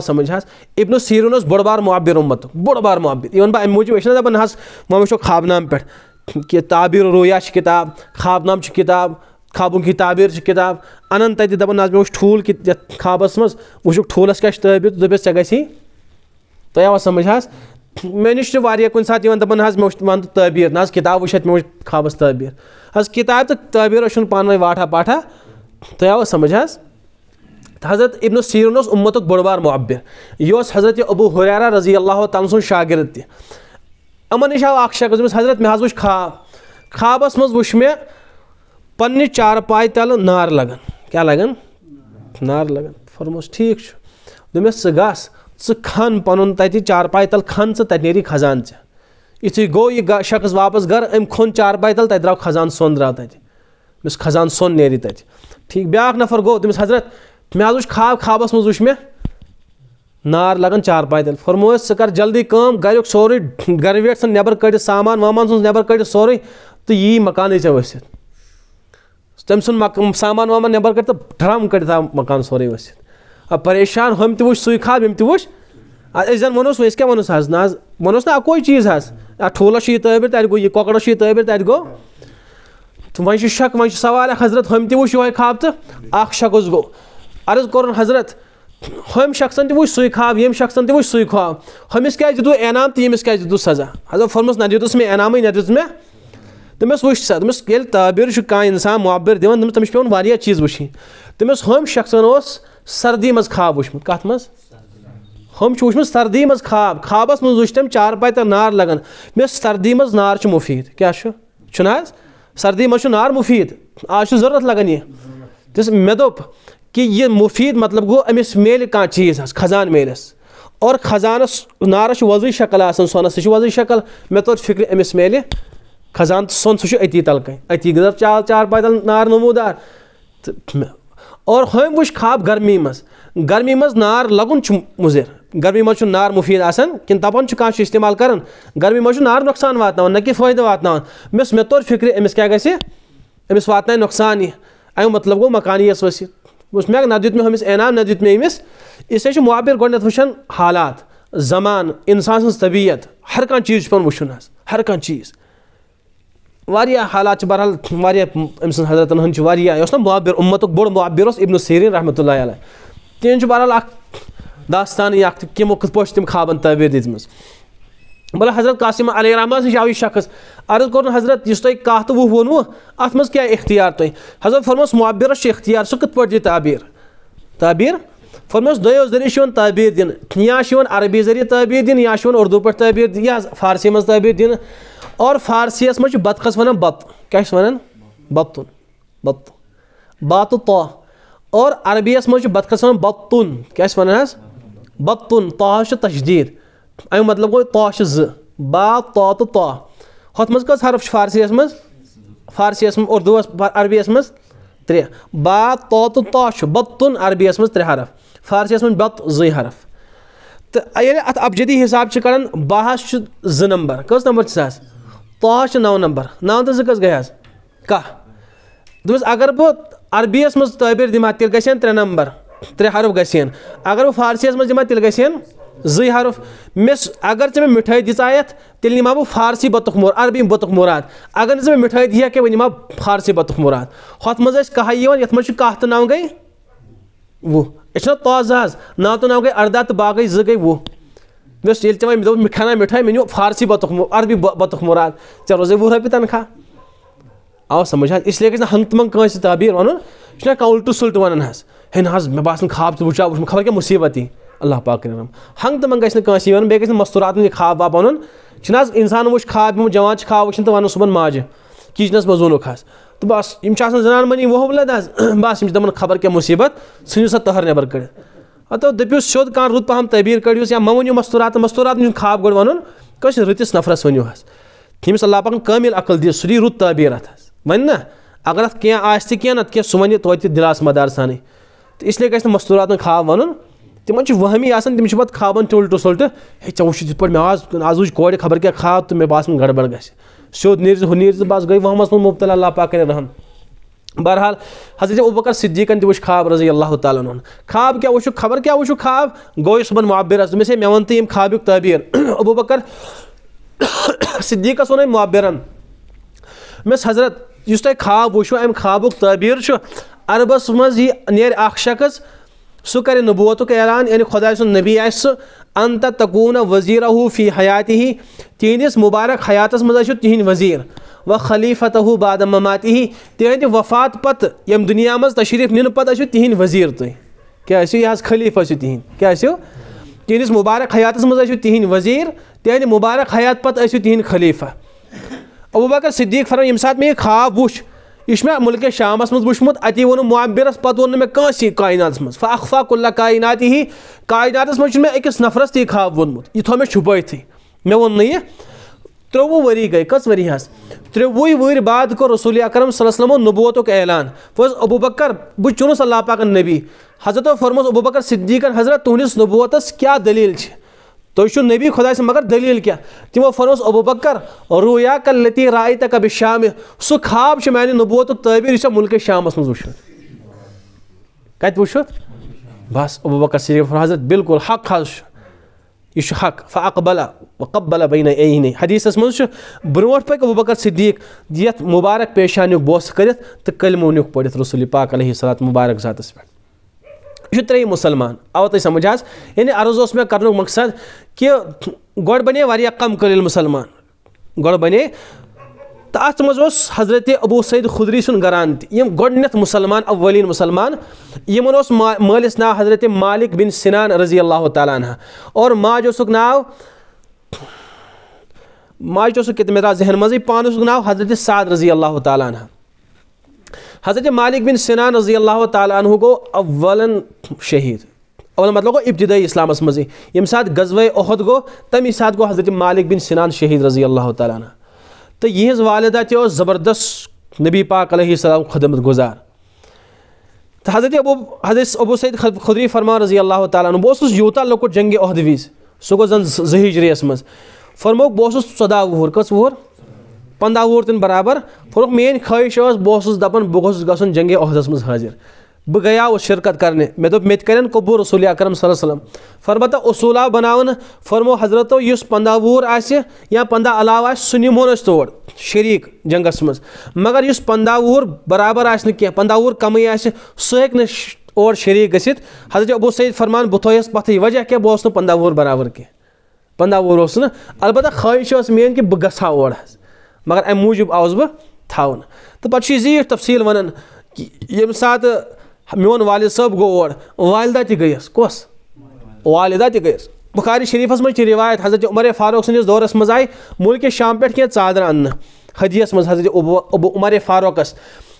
سَمٕجھ حظ سمجھ ابن سیرون بوٚڑ بار معبر امت بوٚڑ بار معابی وی موجودہ دپان واب نہ کہ تعبیر رویا کتاب خواب نام کتاب خوابوں کی تعبیر کتاب انان تھی ٹھول خوابس مز وچھک ٹھولس کیا تعبیر دپس دپ گی توت سمجھ حس مے نش کن سات دپان دا مے مان تو تعبیر نہ کتاب وچھت مے وچ خوابس تعبیر حض کتاب تو تعبیر چھن پان پانوی واٹھا پاٹھا تب آو سمجھ حضرت ابن سیرن اس امتک بڑ بار معبر یہ حضرت ابو حریرہ رضی اللہ تعالیٰ سن شاگرد تہ یِمن نِش آو اکھ شخص دس حضرت مےٚ حظ وٕچھ خاب خابس منٛز وٕچھ مےٚ پننہِ چارپایہِ تلہٕ نار لگان کیاہ لگان لگان نار ٹھیٖک چھُ دوٚپمَس ژٕ ژٕ گژھ کھن پنُن فرمس ٹھیک دس ثن پن چارپائتل کنری خزان گوٚو یہِ شخص واپس گرٕ أمۍ کھوٚن چارپایہِ تل تتہِ درٛاو ام سۄن درٛاو تتہِ أمِس تب سۄن نیرِ تتہِ ٹھیٖک بیاکھ نفر گوٚو تٔمِس حضرت مےٚ حظ وٕچھ خاب خابس منٛز وٕچھ مےٚ نار لگان چار پائے دل فرمویس جلدی کام گریوک سوری گریویٹ سن نیبر کٹی سامان وامان سن نیبر کٹی سوری تو یہ مکان ہی چاہوئے سے تم سن سامان وامان نیبر کٹی دھرام کٹی تھا مکان سوری ہوئے اب پریشان ہم تی وش سوئی خواب ہم تی وش اس جن منوس ویس کیا منوس ہے ناز منوس نا کوئی چیز ہے ٹھولا شیئی تو ایبر تیر گو یہ کوکڑا شیئی تو ایبر تیر گو تو وہنش شک وہنش سوال ہے حضرت ہم تی وش یہ خواب تو آخ شک اس گو عرض کرن حضرت ہوم شخص خواب یم شخصن انعام تہٕ ییٚمِس کیٛازِ تو سزا حضرت نہ نہ ییٚلہِ پہ چھُ کانٛہہ اِنسان نا دِوان تمہس تٔمِس کسان پیٚوان دن چیٖز چیز تٔمِس تمس شخصن سردی خواب مواب وم سردی منٛز خواب خوابَس مز وٕچھ چار چارپاے تہٕ نار لگان مےٚ سردی مز نار مفید کیا سردی مار مفید آج لگان یہ کہ یہ مفید مطلب گو امس میل کان چیز ہس خزان میلس اور خزانس نارس وزی شکل آسان سونس سہ وزی شکل مے تور فکر امس میل خزان تو سون سہ اتی تلکن اتی گزر چار چار پیدل نار نمودار اور ہم وش خواب گرمی مز گرمی مز نار لگن مضر گرمی مز نار مفید آسان کن تپان کان استعمال کرن گرمی مز نار نقصان واتن نہ کہ فائدہ واتن مس مے تور فکر امس کیا گھے امس واتن نقصان یہ امیک مطلب گو مکان یس وسیع وٕچھ مےٚ نہ دیُت مےٚ ہُمِس انعام نہ دیُت مےٚ أمِس أسۍ حظ چھِ معابر گۄڈٕنیٚتھ وٕچھان حالات زمان اِنسان سٕنٛز طبیعت ہر کانٛہہ چیٖز چھُ پیٚوان وٕچھُن حظ ہر کانٛہہ چیٖز واریاہ حالات چھِ بہرحال واریاہ أمۍ سٕنٛز حضرتن ہٕنٛدۍ چھِ واریاہ یہِ اوس نہ معابر اُمتُک بوٚڑ معابر اوس ابن سیٖریٖن رحمتہ اللہ علیہ تِہُنٛد چھُ بہرحال اکھ داستانٕے اکھ تہٕ کِمو کِتھ پٲٹھۍ چھِ تِم خابَن تعبیٖر دِژمٕژ بلا حضرت قاسم علی رحمٰس نش آو یہِ شخص عرض کوٚرُن حضرت یُس تۄہہِ کاہ تو وُہ ونو اَتھ منٛز کیا اِختیار تۄہہِ حضرت فرموس معبِرَس چھُ اِختیار سُہ کِتھ پٲٹھۍ دِ تعبیٖر تعبیٖر فرموس دو یوز چھُ شون تعبیٖر دین یا شون عربی زری تعبیٖر دین یا شون اُردو پٲٹھۍ تعبیٖر دین یا فارسی مز تعبیٖر دین اور فارسی اس منٛز بد بَتخَس وَنان بَتہٕ کیا اس ونن بَتُن بَتہٕ بات طاہ اور عربی اس چھُ بد وَنان بَتُن کیٛاہ چھِ وَنان حظ بَتُن طاہَس تشدیٖد ایم مطلب گو تاش ز با تا تو تا ہوت مز کس حرف فارسی اس مز فارسی اس مز اردو اس عربی اس مز تری با تا تو تا ش بطن عربی اس مز تری حرف فارسی اس مز بط زی حرف یعنی ات اب جدی حساب چی کرن باہش چی ز نمبر کس نمبر چیز ہے تا ش نو نمبر نو تا ز کس گئی ہے کہ دوست اگر بہ عربی اس مز تابیر دیمات تیل گئی سین نمبر تری حرف گئی اگر بہ فارسی اس مز دیمات تیل گئی زی حرف مس اگر ضرائی تیل نما بارسی مور عربی بطخ مراد اگر مجھے مٹھائی دیا کہ وہ نما فارسی بطخ مراد ہزی یعنی کہ نو گئی وہ اچھنا تاز نو تو نو گئی اردہ تو باغی زی ویسے مجھے مٹھائی میں نیو فارسی بطخم عربی بط مراد وہ روپی تنخواہ آو سمجھ ہے اس لیے گیگت منگیر ون سُلٹہٕ سلٹ حظ ہے نا باسان خواب تو وہ چا و خبر مُصیٖبت یی اللہ پاک ہنگ تم گرم وی بیس مستورات خواب واب ون انسان ویش خواب تو و صبح ماجہ کچنس چھِ آسان زنان مہنگی محبلت حس بس ہم دَپان خبر کیا مصیبت ثنو سا تہر نبر کڑت حدو سہ تبیر کڑوسیا مہیو مستورات مستورات خواب گوڑ و رتس نفرس ییٚمِس اللہ پاکَن کٲمِل عقل دی رُت تعبیٖر تعبیر حظ ون نا اگر توتہِ دلس مدار سانے تو اس لیے مستوٗراتَن خواب وَنُن تمن وہمی آن تم پہ خوابن ٹلٹ سلٹ ہے ٹھے وچھ یت پہ مے آز آز وچھ کور خبر کیا خواب تو مے باسان گڑبڑ گھس سیود نیر ہو نیر بس گئی وہمس من مبتلا اللہ پاک کرن رحم بہرحال حضرت ابکر صدیقن تہ وچھ خواب رضی اللہ تعالیٰ عنہ خواب کیا وچھ خبر کیا وچھ خواب گوئی صبح معبر حض دس ہے مے ون تہ یم خوابک تعبیر ابو بکر صدیقس ونے معبرن مس حضرت اس تہ خواب وچھو ام خوابک تعبیر عربس من یہ نیر اخ شخص سو کرے نبوتو اعلان یعنی خدا سن نبی آئے سو انت تکون وزیرہو فی حیاتی ہی تینیس مبارک حیات اس مزا شد تین وزیر و خلیفتہو بعد مماتی ہی تین وفات پت یم دنیا مز تشریف نین پت اسو تین وزیر تو ہی کیا اسو یہاں خلیفہ سو تین کیا اسو تینیس مبارک حیات اس مزا شد تین وزیر تین مبارک حیات پت اسو تین خلیفہ ابو بکر صدیق فرم یمسات میں یہ خواب بوش یہ مے ملک شامس مز وچمت اتی وون معبرس پتہ وون مے کانسی کائناتس مز فاخفا کل کائناتی ہی کائناتس مز مے اکس نفرس تی خواب وونمت یہ تھو مے چھپیت مے وون نہ یہ تروہ وری گئی کس وری ہس تروہ ور بعد کو رسول اکرم صلی اللہ علیہ وسلم نبوتک اعلان فوز ابو بکر بہ چونس اللہ پاکن نبی حضرت فرموس ابو بکر صدیقن حضرت تہندس نبوتس کیا دلیل چھ تھو نبی خدا مگر دلیل کیا تمو فروس ابو بکر رویا کل لتی رائے شام سہ خواب میانہ نبوت تعبیر یہ ملک شامس مز و کت وتھ بس ابو بکر سریف حضرت بالکل حق حض یہ حق فہ وقبلا بین اے حدیثس من برو پک ابو بکر صدیق یت مبارک پیشہ نو بوسہ کرمونی پڑت رسول پاک علیہ مبارک ذاتس پہ یہ تر مسلمان او سمجھ سمجھا یعنی عرض اس میں کرن مقصد کہ گوڑ بنے واقعہ کم قلعین مسلمان گوڑ بنے تو ات مز حضرت ابو سید خدری سن گران تم گھت مسلمان اولین مسلمان ان مالس ناو حضرت مالک بن سنان رضی اللہ تعالیٰ عنہ اور او ماج ناج اطمرا ذہن من پان ناو حضرت سعد رضی اللہ تعالیٰ عنہ حضرت مالک بن سنان رضی اللہ تعالیٰ عنہ اولن شہید اول مطلب ابتدای اسلامس یم سات غزوہ احد گو تم سات گو حضرت مالک بن سنان شہید رضی اللہ تعالیٰ عنہ تو یہ والدہ اور زبردست نبی پاک علیہ السلام خدمت گزار تو حضرت ابو حضرت ابو سید خدری فرمان رضی اللہ تعالیٰ عنہ بہت یوتا لوک جنگ عہد وز زن زرس مز فرموک بہت چودہ وہر کس وہر پندہ ووت تن برابر پوک میری خواہش بہس دپان بہ گوس گھن جنگ عہدس مز حاضر بہ گیا شرکت کرنے مے دپ مت کرن قبول رسول اکرم صلی اللہ علیہ وسلم فرمتا اصول آو بناون فرمو حضرتو یس پندہ وور آسہ یا پندہ علاوہ آسہ سہ نمون أسۍ تور شریک جنگس مز مگر یس پندہ وور برابر آسہ نہٕ کینٛہہ پندہ وور کمٕے آسہِ سُہ ہیٚکہِ نہٕ اور شریک گٔژھِتھ حضرت ابو سعید فرمان بہٕ تھویَس پَتھٕے وجہ کیٛاہ بہٕ اوسُس نہٕ پنٛداہ وُہُر برابر کینٛہہ پنٛداہ وُہُر اوسُس نہٕ البتہ خٲہِش ٲس میٲنۍ کہِ بہٕ گژھٕ ہا اور حظ مگر امہ موجود آوس بہ تھون تو پتہ یزیٹ تفصیل ونان یم سات میون والد صاحب گو اور والدہ تہ گیس کس والدہ تہ گیس بخاری شریفس مجھ روایت حضرت عمر فاروق سندس دورس مز آئی ملک شام پہ کی ادر ان حدیث مز حضرت عمر فاروقس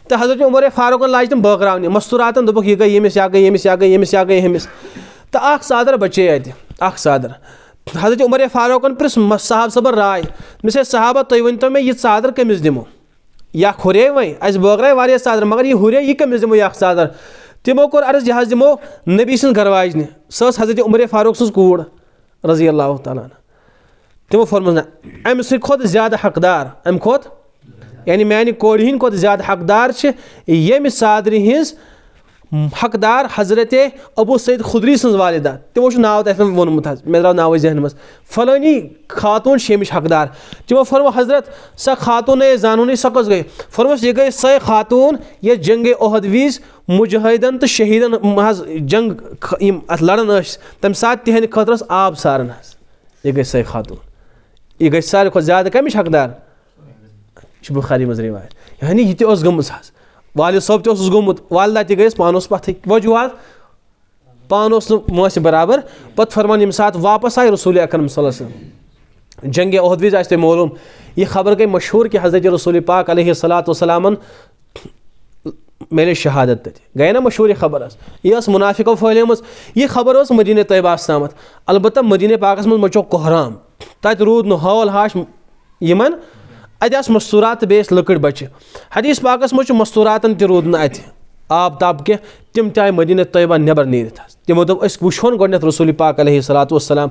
تو حضرت عمر فاروق لاج تم بٲگراونہِ مستوٗراتن دوٚپُکھ یہِ گٔے ییٚمِس یا گٔے ییٚمِس یا گٔے ییٚمِس یا گٔے ییٚمِس تہٕ اکھ ژادر بچے اتہِ اکھ ژادر حضرت عمر فاروقن پرس صاحب صبر راے مس صحابہ تُہۍ ؤنۍ تو مےٚ یہِ ژادر کٔمِس دِمو یکھ ہُرے وۄنۍ اَسہِ بٲگرایہِ واریاہ ژادر مگر یہِ ہُرے یہِ کٔمِس دِمو یکھ ژادر تِمو کوٚر عرض یہِ حظ دِمو نبی سٕنٛز گرواجنہِ سۄ ٲس حضرت عمر فاروق سٕنٛز کوٗر رضی اللہ تعالیٰ تِمو فرمو نہ اَمہِ سۭتۍ کھۄتہٕ زیادٕ حقدار اَمہِ کھۄتہٕ یعنی میانہِ کورِ ہِنٛدۍ کھۄتہٕ زیادٕ حقدار چھِ ییٚمہِ صادرِ ہِنٛز حقدار حضرت ابو سید خودری سن ناو تموہ نو مے درو ناو ذہن مز فلانی خاتون شیمش حقدار تمو فرمو حضرت سا خاتون ہے زانون سو کس گئی فرمس یہ گئی سہ خاتون یہ جنگ عہد مجاہدن تو شہیدن حض جنگ ات لڑا تمہ سات تہند خاطر آب سارن یہ گئی سہ خاتون یہ گئی سارے زیادہ کمش حقدار بخاری مز روایت یعنی یہ تہ تھی گم والد والدہ صب پَتھٕے وجوٗہات پانہٕ اوس نہٕ مٲنٛسہِ برابر فرمان ییٚمہِ سات واپس آئی رسول اکرم صلی اللہ جنگ عہد وِزِ آسہِ تۄہہِ مولو یہ خبر گئی مشہور کہ حضرت رسول پاک علیہ صلاۃ وسلامن ملے شہادت تَتہِ گئی نا مشہور یہ خبر یہِ ٲس مُنافِقو پہلی یہِ خبر ٲس مدینہ طیبہ تامَتھ البتہ مدینہ پاک من تَتہِ قحرام نہٕ نول حاش ہم ادس مستورات بیس لکڑ بچہ حدیث پاکس مجھ مستوراتن تہ رود ات آب تاب کی تم تہ آئے مدینہ طیبہ نبر نیرت تمو دپ اس وچھون گۄڈنیتھ رسول پاک علیہ الصلات والسلام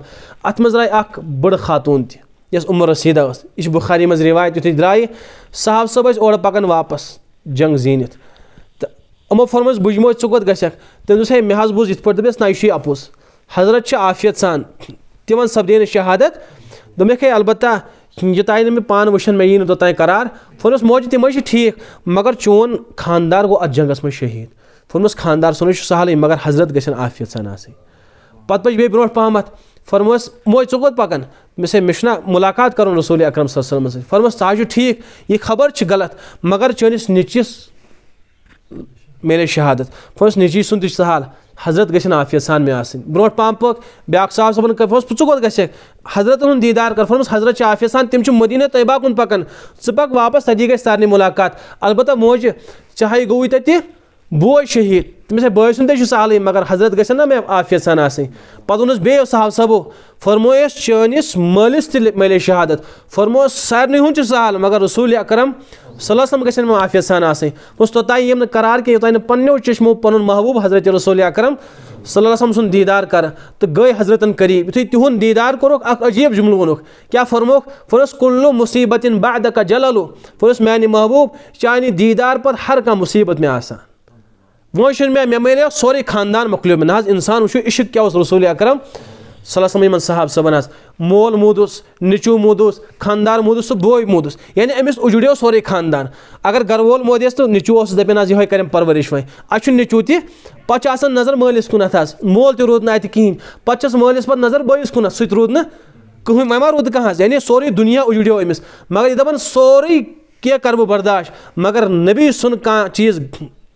ات مز درائے اخ بڑ خاتون تہ یس عمر رسیدہ اس یہ بخاری مز روایت یتھے درائے صحاب صب اس اور پکن واپس جنگ زینت تہ امو فرمس بجمو ژکت گسک تم دس ہے مے حظ بوز یتھ پٲٹھۍ دپس نہ یہ اپوس حضرت چھ آفیت سان تمن سپدین شہادت دمکھ ہے البتہ پانہٕ پان مےٚ یی نہٕ توٚتانۍ قرار فون اس موجى چھِ ٹھیٖک مگر چون خاندار گو اَتھ جنٛگَس منٛز شہیٖد فور خاندار چھُ سہلٕے مگر حضرت سان آسٕنۍ پَتہٕ پہ بیٚیہِ برونٛٹھ پَہمَتھ فرموس موج كو پكان ميں سا اکرم صلی ملاقات علیہ وسلم سۭتۍ صنس ژٕ حظ چھُ ٹھیٖک یہِ خبر غلط مگر چيس میلے شہادت نیٚچی سُنٛد تہِ چھُ سہل حضرت گھن عافیت سان مے آن بروٹ پام پک بیا صاحب صبن کرس پھ کت گھے حضرت ہند دیدار کر فرمس حضرت عافیت سان تم مدینہ طیبہ کن پکان ث پک واپس تی گھ سارے ملاقات البتہ موج چاہے گوی تی بوے بٲے تم باعے چھُ سہلٕے مگر حضرت نا مےٚ آفیت سان پہ اوس بی سہل سب و فرموس چنس مالس تے مالی شہادت فرموس سارے سہل مگر رسول اکرم صلی اللہ مےٚ آفیت سان توٚتانۍ بس نہٕ قرار نہٕ پنو چشمو پن محبوب حضرت رسول اکرم صلی اللہ سم سن دیدار گے حضرت قریب یو تنار کور عجیب جملو اوکے فرموک پھر کلو مصیبت ان بہ ادا جللو میانہِ محبوب چانہِ دیدار پہ ہر مُصیٖبت مصیبت آسان میں مے ملے سوری خاندان مکلیو مے نا انسان وچو عشق کیا اس رسول اکرم صلی اللہ علیہ وسلم صحاب صبن مول مودس نچو مودس خاندار مودس تو بوے مودس یعنی امس اجڑیو سوری خاندان اگر گھر وول مودیس تو نچو اس دپن از یہ کریں پرورش وے اچھ نچو تی پچ آسن نظر مالس کنت از مول تہ رود نہ ات کہین پچس مالس پت نظر بویس کنت سہ رود نہ کہین وما رود کہاں یعنی سوری دنیا اجڑیو امس مگر یہ دپن سوری کیا کرو برداشت مگر نبی سن کان چیز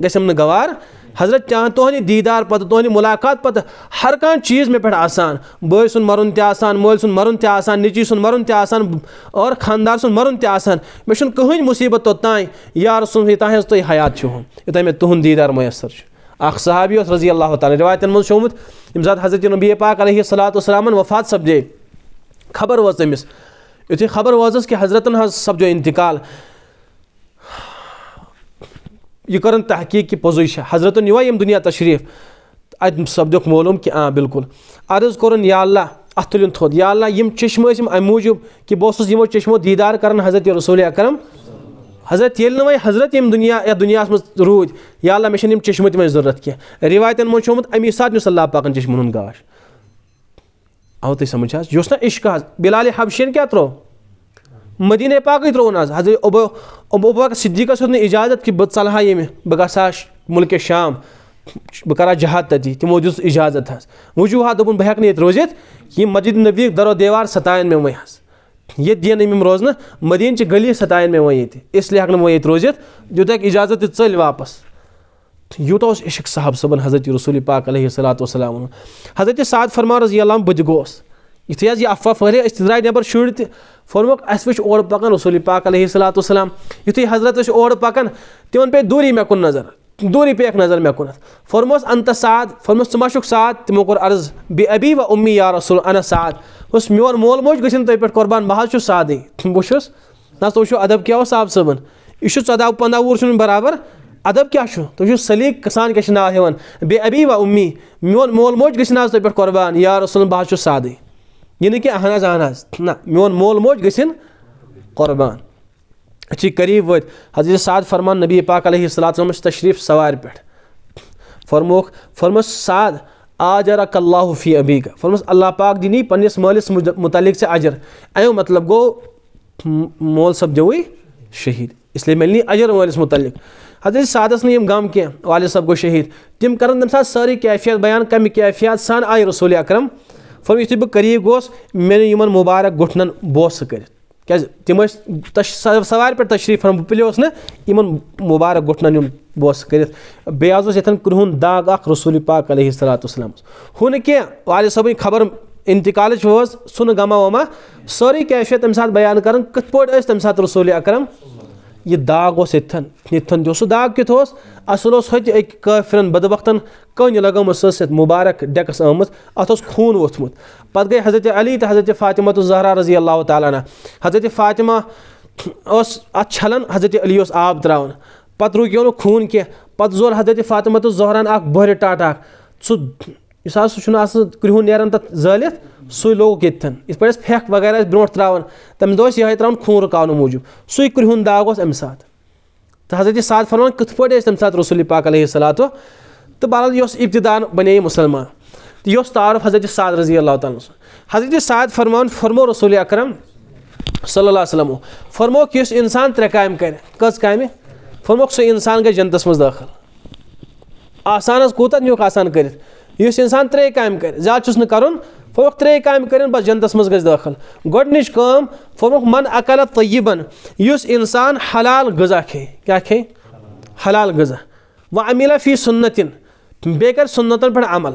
گسم نوار حضرت چان تہندی دیدار پتہ تہندی ملاقات پتہ ہر کان چیز مے پہ آسان بے سن مرن تہ آسان مول سن مرن تہ آسان نچی سن مرن تہ آسان اور خاندار سن مرن تہ آسان مے چھن کہین مصیبت تو تائیں یا رسول تہ ہز تو حیات چھو یوتہ مے تہند دیدار میسر چھو اخ صحابی اس رضی اللہ تعالی روایتن من شومت یم ذات حضرت نبی پاک علیہ الصلوۃ والسلام وفات سپدے خبر وز تمس یتھے خبر وزس کہ حضرتن حض سپدو انتقال یہ کر تحق کہ پوزی حضرت نیو دنیا تشریف اد سو مولو کہ ہاں بالکل ادھر کن یہ ات تل تھد یہ چشمہ یس ام موجود کہ بہس یہ چشمو دیدار کران حضرت رسول اکرم حضرت یل نی و حضرت دنیا دنیا یا اللہ میچ چشمہ تین ضرورت کی روایت منت امی سات مثلا اللہ پکان چشمہ گاش او تھی سمجھ یہ عشقہ بلال حبشین کیا تر مدینہ پاک ہی ترون آز حضرت ابو بکر صدیقہ سن اجازت کی بد صلاحہ یہ بگا سا ملک شام بکرہ جہاد تجی تمو دس اجازت حض وجوہات دن بہ ہک نیت روزت یہ مسجد نبی در و دیوار ستائن میں وہ حض یہ دین امم روزن مدین چی گلی ستائن میں وہ یہ اس لیے ہک نہ وہ روزت یوتھ ہک اجازت چل واپس یوتا اس عشق صاحب صبن حضرت رسول پاک علیہ السلات وسلام حضرت سعد فرما رضی اللہ بد گوس یعنی یہ افواہ شُرۍ اس دریا اَسہِ وٕچھ اورٕ پَکان رسول پاک علیہ السلاتہ وسلام یُتھُے حضرت اوور پکان تم پی دوری مے کوری پہ کت فورم انت سعد تِمو کوٚر عرض بے ابی و امی یا رسول انا سعد اس میون مول موج گن تربان بہت ساد بس نا تدب صر پند و ادب کیا تھی سلیق کسان بے ابی و اُمی مول موج تۄہہِ پٮ۪ٹھ قۄربان یا رسول چھُس سادٕے یہ یعنی نہیں کہ اہن اہن حظ نا مون مول موج گھن قربان اچھی قریب حضرت سعد فرمان نبی پاک علیہ الم تشریف سوار پورموک فرموک ساد آ جراک اللہ فی فرمس اللہ پاک دی پلس متعلق اجر ایو مطلب گو مول صبح شہید اس لیے ملنی اجر و متعلق حضرت سعاد نم غم کی والد صاحب گو شہید کر ساری کیفیات بیان کم کیفیات سان آئی رسول اکرم یُتھُے بہٕ قریب گوس تشریٖف فرم مبارک گٹھنن نہٕ کراج تم سوار یِم بوسہٕ مبارک بیٚیہِ حظ اوس حاضر کرٛہُن داغ رسول پاک علیہ ہُہ نہٕ کینٛہہ والد صٲبٕنۍ خبر انتقال نہٕ غما وما سوری کیم ساتہٕ بیان رسول اکرم یہ داغ اس اتھن یہ اتھن جو سو داغ کی تو اس اصل اس ہوتی ایک کافرن بدبختن کون یہ لگم اس اس مبارک ڈیکس احمد اتھ اس خون وثمت پت گئے حضرت علی تا حضرت فاطمہ تو زہرا رضی اللہ تعالیٰ نا حضرت فاطمہ اس اچھلن حضرت علی اس آب دراؤن پت روکیونو خون کے پت زور حضرت فاطمہ تو زہران ان اک بہر ٹاٹاک سو اس سہ کرہن نیران تک زلت سہ لوگ یتن اس پہ پھیک وغیرہ برو تران تم دس یہ تران خون رکاؤن موجود سہ کرہن داغ اس امہ سات تو حضرت سعد فرمان کت پٲٹھۍ ٲسۍ تمہِ ساتہٕ رسول پاک علیہ صلاتو تہٕ بہرحال یہِ اوس ابتدان بنے مسلمان تہٕ یہِ اوس تعارف حضرت سعد رضی اللہ تعالیٰ حضرت سعد فرمان فرمو رسول اکرم صلی اللہ علیہ وسلم فرمو کہ یُس اِنسان ترٛےٚ کامہِ کرِ کٔژ کامہِ فرموکھ سُہ اِنسان گژھِ جنتس منٛز دٲخٕل آسان حظ کوٗتاہ نیوٗکھ آسان کٔرِتھ یہ انسان ترے کام کر زیادہ چھس چھ کر فروخ ترے کام کر بس جنتس مز گز داخل گوڈنچ کم فروخ من اکل طیبن اس انسان حلال غذا کھے کیا کھے حلال غذا و امیلا فی سنتن بے کر سنتن پہ عمل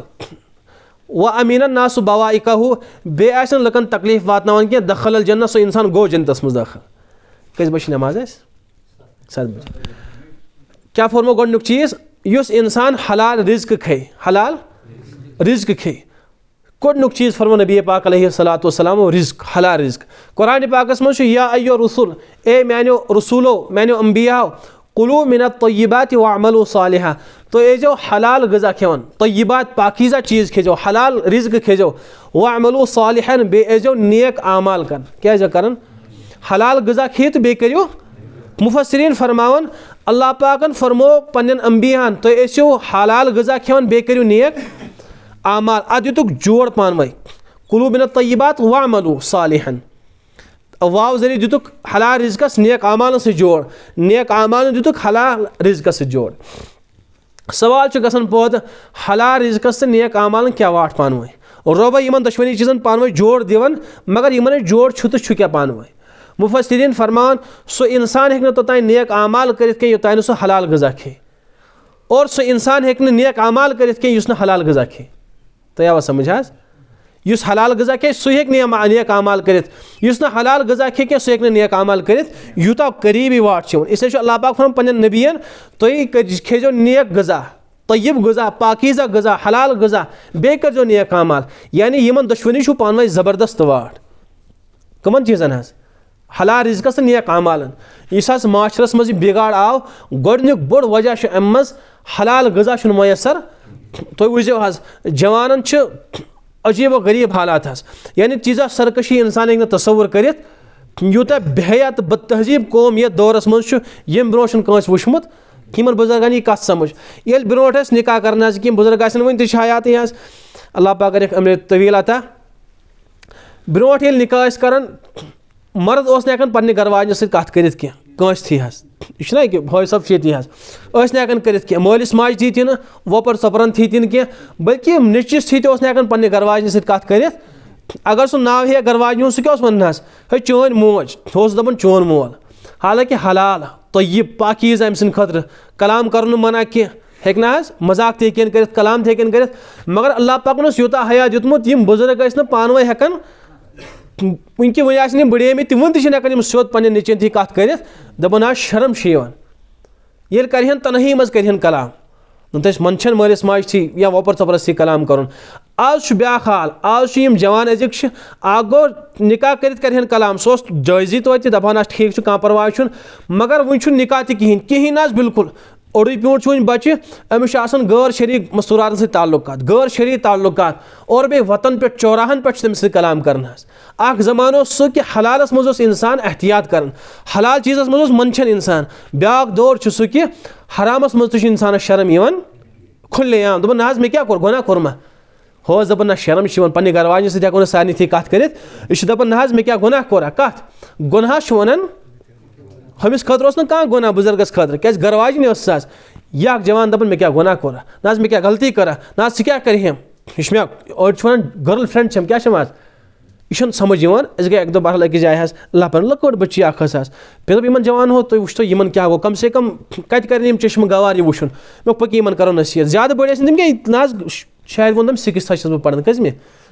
و امینہ نا سو بوا اکا بے آن لکن تکلیف واتن کی دخل الجنت سو انسان گو جنتس مز داخل کس بج نماز اس سات بجے کیا فرمو گونک چیز اس انسان حلال رزق کھے حلال رزق کھے گۄڈنیُک چیٖز فرمو نبی پاک علیہ صلاحت وسلام رِزق حلا رِزق قرآن پاکَس منٛز چھُ یا ایو رسول اے میانیو رسولو میانیو امبیاو کُلوٗ مِنت طیبات و عملو و صالحہ تُہۍ ٲسۍزیو حلال غذا کھٮ۪وان طیبات پاکیٖزہ چیٖز کھیٚزیو حلال رِزق کھیٚزیو و عملو و صالحن بیٚیہِ ٲسۍزیو نیک اعمال کَران کیٛاہ ٲسۍزیو کَران حلال غذا کھیٚیِو تہٕ بیٚیہِ کٔرِو مُفسریٖن فرماوان اللہ پاکَن فرمو پنٛنٮ۪ن امبیاہَن تُہۍ ٲسِو حلال غذا کھٮ۪وان بیٚیہِ کٔرِو نیک اعمال ال جوڑ جانو قلو منت طیبات وعملو صالحن واو ذریعہ دت حلال رزقس اعمالن سے جوڑ نیک اعمالن دت حلال رزق سک گژھان گودہ حلال رزق نیک اعمالن کیا واٹھ جوڑ روبہ مگر یِمن چیزن چھُ تہٕ چھُ جڑہ پانہٕ ؤنۍ مُفسریٖن فرمان سو انسان نہٕ توٚتانۍ نیک اعمال نہٕ سو حلال غذا کھے اور نہٕ نیک اعمال نہٕ حلال غذا کھے تھی حظ سمجھ حلال غذا کئے سو ہاں نیق اعمال کر حلال غزہ کئے کھیل سہ نیق اعمال کروا قریبی واٹس الم پن نبی تھی نیک غذا طیب غذا پاکیزہ غذا حلال غذا بیٚیہِ کرو نیک اعمال یعنی دۄشوٕنی دشونی پانہٕ ؤنۍ زبردست واٹ چیٖزن چیز حلال نیک نیق یُس اس معاشرس منٛز یہِ بگاڑ آو وجہ گہ منٛز حلال چھُنہٕ مۄیسر تی وجوان عجیب و غریب حالات حج یعنی تیزہ سرکشی انسان ہوں تصور کروتہ بے حیات بد تہذیب قوم یت دور من بروس وشمت ہم بزرگ یہ کت سمجھ یل بروٹ نکاح کرزرگا ون تش حیات اللہ پا کر امرت طویل برو یل نکاح کر مردو نا پہننے گھرواج ستر کی کٲنٛسہِ تھی حظ ٲسۍ نہٕ ہٮ۪کان کٔرِتھ کینٛہہ مٲلِس ماجہِ تھی وۄپَر ژۄپرَن تھی تیل بلكہ نچوس تھی تک سۭتۍ کَتھ کٔرِتھ اگر ناو سُہ کیٛاہ اوس وَنان حظ ہے چٲنۍ موج دَپان چون مول حلال حالانكہ کَرُن نہٕ منع کینٛہہ ہیٚکہِ نہ حظ كرونی تہِ ہیٚکن کٔرِتھ تھی تہِ ہیٚکن کٔرِتھ مگر اللہ پكنس یو حیا ٲسۍ بزرگ پانہٕ ؤنۍ ہٮ۪کان ونک وڑی من تم پہ نچن تھی کر دپان حاصل شرم سے تنہی من کر مالس ماج تھی یا وپر چپرس تھی کلام کرو آج بیا حال آج جان از گو نکاح کر سوزی دپان دپ ٹھیک کروا مگر ون نکاح تہین بالکل اوڑی پیونٹ چھو بچہ امس غیر شریک مستورات سے تعلقات غیر شریک تعلقات اور بے وطن پہ چوراہن پہ تم سے کلام کرنا اخ زمانہ سہ کہ حلالس مز انسان احتیاط کرن حلال چیزس مز منچن انسان بیاکھ دور سہ کہ حرامس مز تہ انسانس شرم یوان کھلے عام دپان نہ میں کیا کور گناہ کورما ہو دپان نہ شرم پنہ گھر واجن سۭتۍ ہٮ۪کو نہٕ سارنٕے تھی کتھ کٔرِتھ یہِ چھُ دپان نہ مےٚ کیٛاہ گۄناہ کوٚر کتھ گۄناہس چھُ ونان ہمس خطر اس نا کان گناہ بزرگس خطر کیاز گرواجن اس ساس یا جوان دپن میں کیا گناہ کورا ناز میں کیا غلطی کرا ناز کیا کری ہم یش میں اور چھوان گرل فرینڈ چھم کیا شماز یشن سمجھ یوان اس گئے ایک دو بار لگی جائے ہس اللہ پر لکوٹ بچی اخ پھر پے یمن جوان ہو تو وشتو یمن کیا گو کم سے کم کت کرن یم چشم گوار یہ وشن مے پکی یمن کرن نصیحت زیادہ بڑے سن تم کیا ناز شاید وندم سکس تھس بہ پڑھن کز میں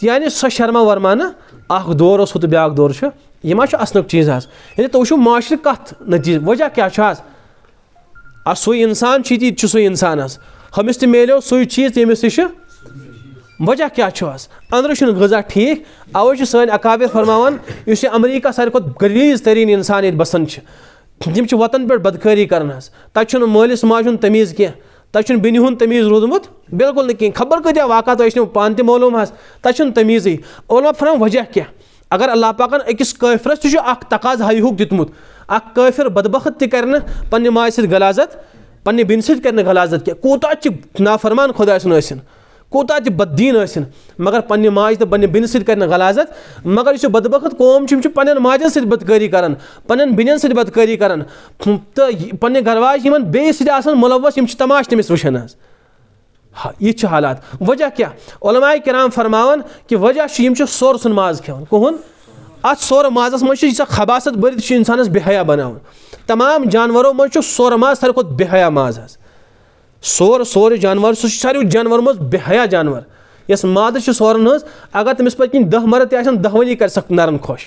یعنی شرما ورما اوس ہُتہٕ بیا دور یہ چیٖز چیز یعنی معاشرٕ کت نتیجہ وجہ کیا سو تہِ ت سُے انسان تٔمِس تہِ چھُ وجہ کیا ساروی کھۄتہٕ ٹھیک تٔریٖن اِنسان ییٚتہِ بَسان چھِ امریکہ چھِ وَتَن ترین انسان کَران وطن پہ چھُنہٕ مٲلِس ماجہِ ہُنٛد تمیز کینٛہہ تجہوں تمیز روزمت بالکل تہِ كت حظ تۄہہِ چھُنہٕ تمیٖزٕے علما فرم وجہ کیٛاہ اگر اللہ چھُ اكسرس تقاض دیُتمُت ہوں دقر بدبخت ماجہِ سۭتۍ غلازت پنٛنہِ بیٚنہِ سۭتۍ بیت نہٕ غلازت کینٛہہ کوٗتاہ چھِ نافرمان خدا سُنٛد ٲسِن کوتا چی بددین آسن مگر پنی ماج تا پنی بین سید کرن غلازت مگر اسی بدبخت قوم چیم چی پنی ماج سید بدکاری کرن پنی بین سید بدکاری کرن پنی گرواج ہی من بیس سید آسن ملوث ہیم چی تماش نمیس وشن آس یہ چی حالات وجہ کیا علماء کرام فرماوان کہ وجہ شیم چی سور سن ماز کھون کون آج سور ماز اس منشی جیسا خباست برد شی انسان اس بحیا بناوان تمام جانوروں منشی سور ماز ساروی سر بے حیا ماز اس سور سورُے جانور سُہ چھُ ساروی جانور مز بے حیا جانور یس مادٕ چھِ سورن ہٕنٛز اگر تمس پٔتۍ کن دہ مرد تہِ آسن دہؤنی کرِ سۄ نرن خوش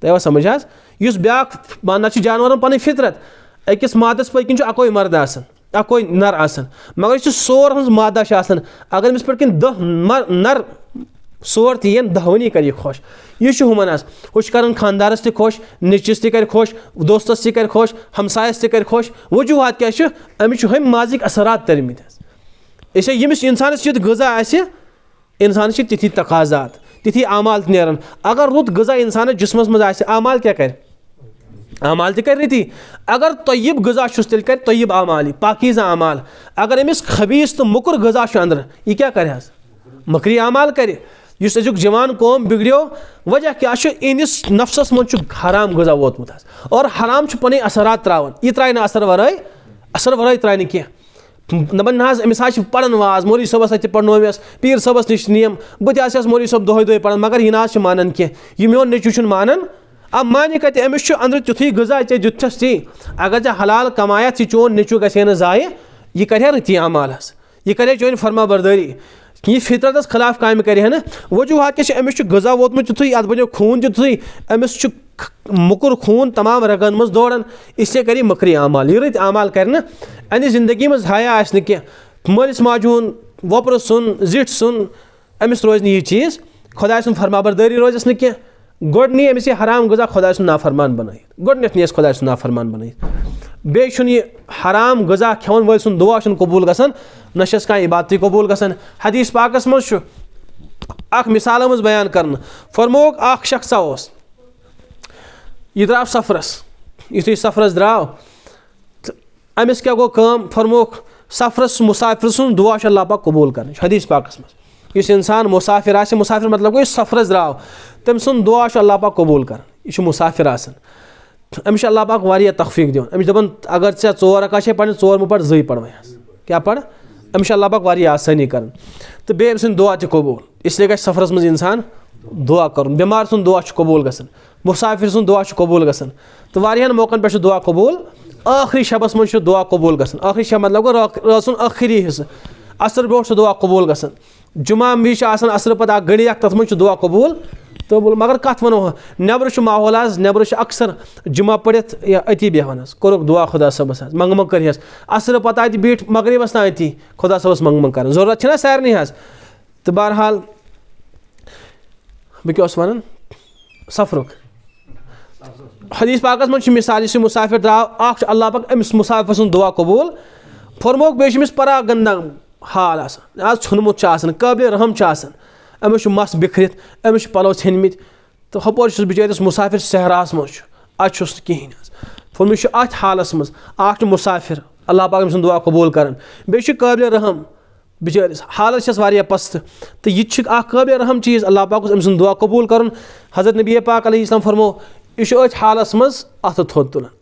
تۄہہِ وا سمجھ حظ یُس بیاکھ ماننا چھُ جانورن پنٕنۍ فطرت أکِس مادس پٔتۍ کِنۍ چھُ اکوے مرد آسان اکوے نر آسان مگر یُس سور سورن ہٕنٛز مادہ چھِ آسان اگر أمِس پٮ۪ٹھ کن دہ مر نر سور تین دہونی کر یہ خوش یہ ہمن اس وہ کران خاندارس تہ خوش نچس تہ کر خوش دوستس تہ کر خوش ہمسایس تہ کر خوش وجوہات کیا امس ہم مازک اثرات ترمت اسے یمس انسانس یت غذا آسہ انسانس تتھی تقاضات تتھی اعمال نیران اگر رت غذا انسانس جسمس مز آسہ اعمال کیا کر عمال تہ کر رتی اگر طیب غذا چھس تیل کر طیب اعمال پاکیزہ عمال اگر امس خبیث تو مکر غذا چھ اندر یہ کیا کرے مکری عمال کرے یس ازی جوان قوم بگڑیو وجہ کیا انس نفس مجھ حرام غذا ووتمت مت اور حرام سے پن اثرات ترا یہ ترائے نا اثر ورائے اثر ورائے ترائے نیچے دن نا امس حاصل پڑھان واض مولوی صبح سات پڑن پیر صبح نش نیم بہت آس مولوی صبح دہی دہی پڑھان مگر یہ نا مان کی میون نیچو چھ مان اب مانے کت امس اندر تیتھی غذا ٹھے دس تی اگر ٹھے حلال کمایا یہ چون نیچو گھے نا ضائع یہ کرے رتی عمال حس یہ کرے چون فرما برداری یہ فطرتس خلاف کرے نا وجوہات غذا ووتمت تیتھے ات بنو خون امس مکر خون تمام رگن مز دوڑن اس لیے کری مکری اعمال یہ رتع کرنا کر یعنی زندگی مز حیا مالس ماجہ وپر سن سن امس روز نی چیز خدا سن برداری روزس روز کی أمِس یہِ حرام غذا خدا سفر مان بت خۄداے خدا نافرمان بَنٲیِتھ بیٚیہِ چھُنہٕ یہِ حرام غذا گژھان نہ قبول کانٛہہ عبادتٕے قبوٗل گژھان قبول پاکَس حدیث چھُ اَکھ مثال آمٕژ بیان کر فرموک شخصا اوس یہ درو سفرس یت سفرس درو تو امس کیا گو فرمک سفرس مسافر دُعا چھُ اللہ منٛز قبول اِنسان مسان مسافر آسافر مطلب یُس سفرس درٛاو تم سن دعا اللہ پاک قبول کر یہ مسافر آن امس اللہ پاک واریہ تخفیق دون امس دپان اگر ثے ثور اکا چھ پن ثور پڑھ زئی پڑھ وے کیا پڑھ امس اللہ پاک واریہ آسانی کرن تو بے امس دعا تہ قبول اس لیے گھ سفرس من انسان دعا کرن بیمار سن دعا قبول گسن مسافر سن دعا قبول گسن تو واریہن موقع پہ دعا قبول آخری شبس من دعا قبول گسن آخری شب مطلب گو رسن آخری حصہ اثر برو دعا قبول گسن جمعہ وز آسر پتہ اکھ گھڑی اکھ تتھ من دعا قبول بول مگر کت ونو نبر ماحول نبر اکثر جمعہ پڑت یا اتی بہان کور دعا خدا پتہ منگمنگ کر مغربس نا اتی خدا منگ منگ کر ضرورت نا سارے حس تو بہرحال بہت ون سفر حدیث پاکس من مثال اس مسافر درا اخ اللہ پاک امس مسافر سن دعا قبول فرموک بیس پرا گند حال آج ٹھنمت قابل رحم امس مس بکھرت امس پلو ٹھینمت ہپور بچ مسافر سحراہس چھُ اَتھ حالَس منٛز اَکھ چھُ مسافر اللہ پاک دُعا قبوٗل قبول کر چھُ قابل رحم یہِ حالت اس پست قابل رحم چیز اللہ پاک سُنٛد دُعا قبول کر حضرت نبی پاک علیہ فرمو یہ ات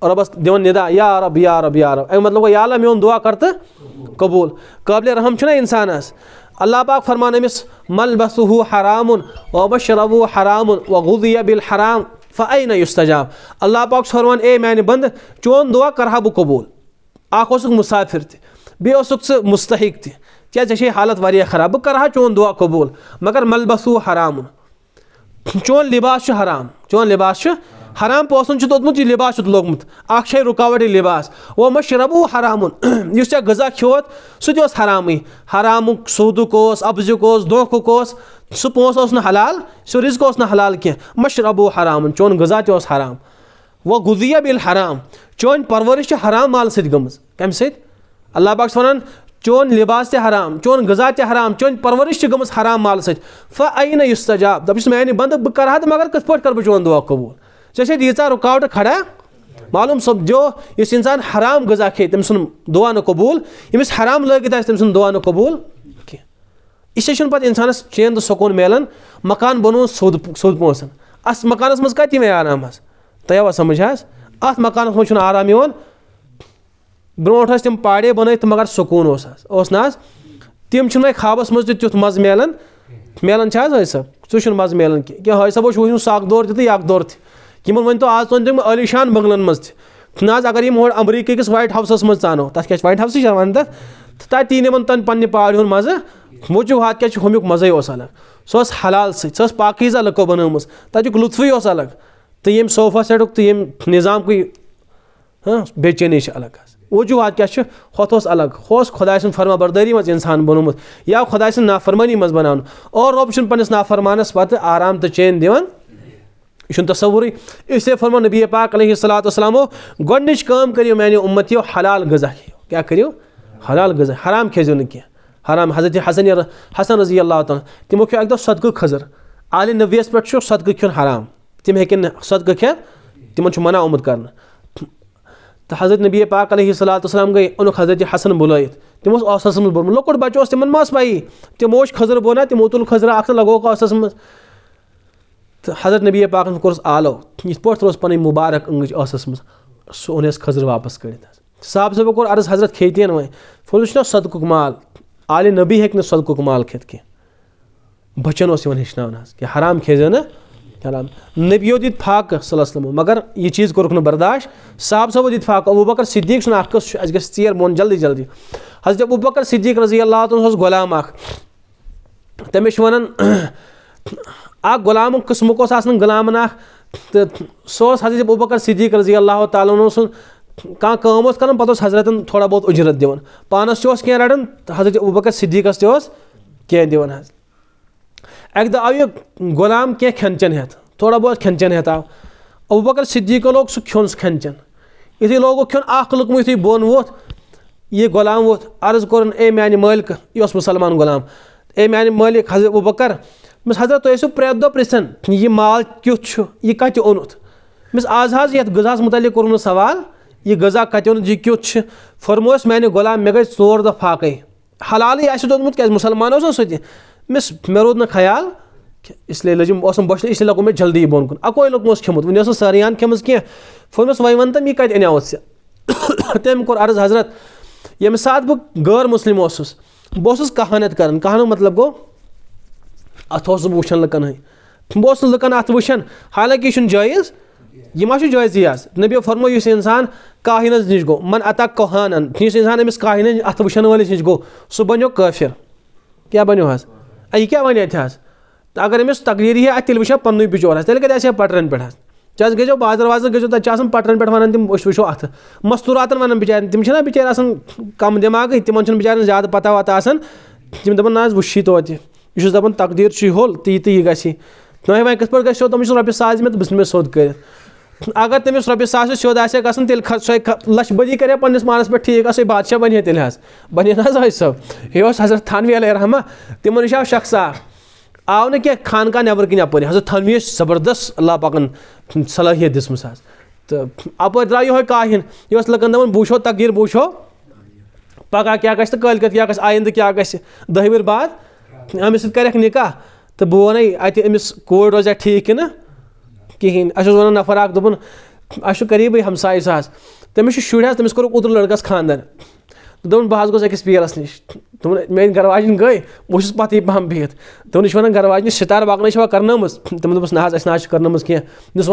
رۄبَس دِوان نِدا یا یا یا مطلب یا دُعا کَر کر تو قبول قابل چھُنہ انسان اللہ پاک فرمان امس مل حرام و مشرب حرام حرام غلطرام بالحرام فعین یستجاب اللہ پاک فرمان اے میانہ بند چون دعا کرہا بہ قبول اخک مسافر تہ بیک مستحق تہ یعی حالت خراب بہ کرہا چون دعا قبول مگر مل حرام چون لباس حرام چون لباس حرام پوسن چھ دتمت یہ لباس چھ لوگمت اخ چھ رکاوٹ یہ لباس و مشرب حرام یس یہ غذا کھوت سہ تس حرام حرام سود ابز دھوک اس سہ پوس اس حلال سہ رزق اس حلال کی مشرب حرام چون غذا تس حرام و غذیہ بل حرام چون پرورش حرام مال ست گم کم ست اللہ پاک چھ ونان چون لباس تہ حرام چون غذا تہ حرام چون پرورش تہ گمس حرام مال ست فا اینا یستجاب دپس میانی یعنی بند بہ کرہا تہ مگر کتھ پٲٹھۍ کر بہ چون دعا قبول یس ییٖژاہ رکاوٹ کھڑا معلوم سب جو انسان حرام غذا دُعا تم قبوٗل ییٚمِس حرام قبوٗل تم سعا چھُنہٕ پَتہٕ اِنسانَس چین تہٕ سکون مِلان مکان بنو مکانَس اس مکان یِوان آرام چھُنہٕ آرام مکان برونٛٹھ ٲسۍ تِم پاڑے تہٕ مگر سکون اس صٲب سُہ مز مَزٕ مِلان کینٛہہ حضص حٲج مز چھُ حاض سُہ تھی دور تھی ون آز آج تم علیشان بنگلن یہ ہور امریکہ کس وائٹ ہاؤسس ژانو تک کیا وائٹ ہاؤس ون تک تی نم ہند مزہ وجوہات کیامیک مزے الگ سو ثلال پاکیزہ لکو تک لطف الگ تو صوفہ سیٹک تو نظام کی ہاں بے چینی الگ وجوہات کیا ہوت اس الگ ہوس خدا سن فرما برداری مز انسان بنوت یا خدا سن نافرمانی من بنانا اوور پنس نافرمانس پتہ آرام تو چین دیوان یہ تصوری اس سے فرمو نبی پاک علیہ السلام والسلامو گونڈش کام کریو میں نے حلال غزہ کیا کیا کریو حلال غزہ حرام کھیزو نہیں کیا حرام حضرت حسن حسن رضی اللہ عنہ تیمو کیا اگر صدق خزر آل نویس پر چھو صدق کیون حرام تیم ہے کن صدق کیا تیمو چھو منع امد کرنا تا حضرت نبی پاک علیہ السلام گئی انو حضرت حسن بلائیت تیمو اس آسان سمجھ بلائیت لوکٹ بچو اس تیمو نماز پائی تیمو اس خزر بونا تیمو تل خزر آخر لگو کا آسان سمجھ تو حضرت نبی پاک کور آلو اس پہ تروس پن مبارک انگج اوسس مز سو اس خزر واپس کرت صاحب صاحب کور عرض حضرت کھیتی ہیں وائیں فرض شنا مال آل نبی ہیک نہ صدقہ مال کھت کے بچن اوس ون ہشنا ناس کہ حرام کھیزیو زنہ کلام نبیو یودت فاق صلی اللہ علیہ وسلم مگر یہ چیز کو رکھنا برداشت صاحب صاحب یودت فاق ابو بکر صدیق شنا اخس اج گس تیر مون جلدی جلدی حضرت ابو بکر صدیق رضی اللہ عنہ غلام اخ تمش ونن اک غلام قسم کو غلام اخت سہ حضرت ابو بکر صدیق اللہ تعالیٰ سن کم کرضرت تھوڑا بہت اجرت دیون پانس تیار رٹان حضرت ابو بکر صدیقس تیار دون اک آو یہ غلام تھوڑا بہت کن ہو ابکر صدیق لوگ یتھے لوگو کھیون لوگ اخموہ یتھے بون ووت یہ غلام ووت عرض کورن میانہ ملک یہ اس مسلمان غلام اے میانہ ملک حضرت ابو بکر مس حضرت پرٛٮ۪تھ دہ پِرٛژھان یہ مال کھنت مس آج حاضہ متعلق کور سوال یہ غذا فرموس میان غلام مے گئی اوس حالس سُہ تہِ سس مےٚ روٗد نا خیال کی اس لیے لجم اس لیے لوگ مجھے جلدی بن اکوے لوگ کھیت ونس سرحان یہِ کَتہِ وی ون تٔمۍ تم عرض حضرت غٲر سات بہ بہٕ مسلم بہس کہت کرانہ مطلب گو ات اوسس بہٕ وٕچھان لُکن ہٕنٛدۍ بہٕ اوسُس نہٕ لُکن اتھ وٕچھان حالانکہِ یہِ چھُنہٕ جٲیِز یہِ ما چھُ جٲیزٕے آز نبیو فرمو یُس اِنسان کاہِنَس نِش گوٚو من اتا کوہانن یُس اِنسان أمِس کاہِنَس اَتھٕ وٕچھان وٲلِس نِش گوٚو سُہ بَنیو کٲفِر کیٛاہ بَنیو حظ یہِ کیٛاہ وَنہِ اَتہِ حظ اگر أمِس تقریٖر یی اَتہِ تیٚلہِ وٕچھ ہا پَننُے بِچور حظ تیٚلہِ کَتہِ آسہِ ہا پٹرن پٮ۪ٹھ حظ چاہے گٔژھِو بازر وازر گٔژھِو تَتہِ چھِ آسان پٹرن پٮ۪ٹھ وَنان تِم أسۍ وٕچھو اَتھٕ مستوٗراتَن وَنان بِچارٮ۪ن تِم چھِنہ بِچٲرۍ آسان کَم دٮ۪ماغٕے تِمن چھُنہٕ بِچارٮ۪ن زیادٕ پتہ وَتہ آسان تِم دَپان نہ حظ وٕچھی توتہِ یہ دپان تقدیر ہول تی تھی گی گھر سیو تمہیں روپیے ساس میم بہت میم سیو کری ساس سے سیوا گھنسن تھیل سو لچھ بدی کرایا پانس پہ ٹھیک بادشاہ بنے تب بنے نا عہد صاحب ہی اوس حضرت تھانوی علیہ الحمہ تمہ نش آ شا خانقاہ نک کِنۍ نیبر حضرت تھانوی ٲسۍ زبردست اللہ پکن صلاحیت دس تو اپر دو یہ کااہ یہ لکن دان گژھِ تہٕ بوچھو پگہ کیا گس آئندہ کیا گس دہم بعد امس کرکا بہائی اتنے امس کو روزہ ٹھیک کن کھینس و نفر اک دریب ہمسائی سا تشرد تم کل لڑکس خاندھ بہت گوس اکیس پیرس نشن منگ گرواج گئی بات پہ بہت خاندارَس کیٛاہ ستار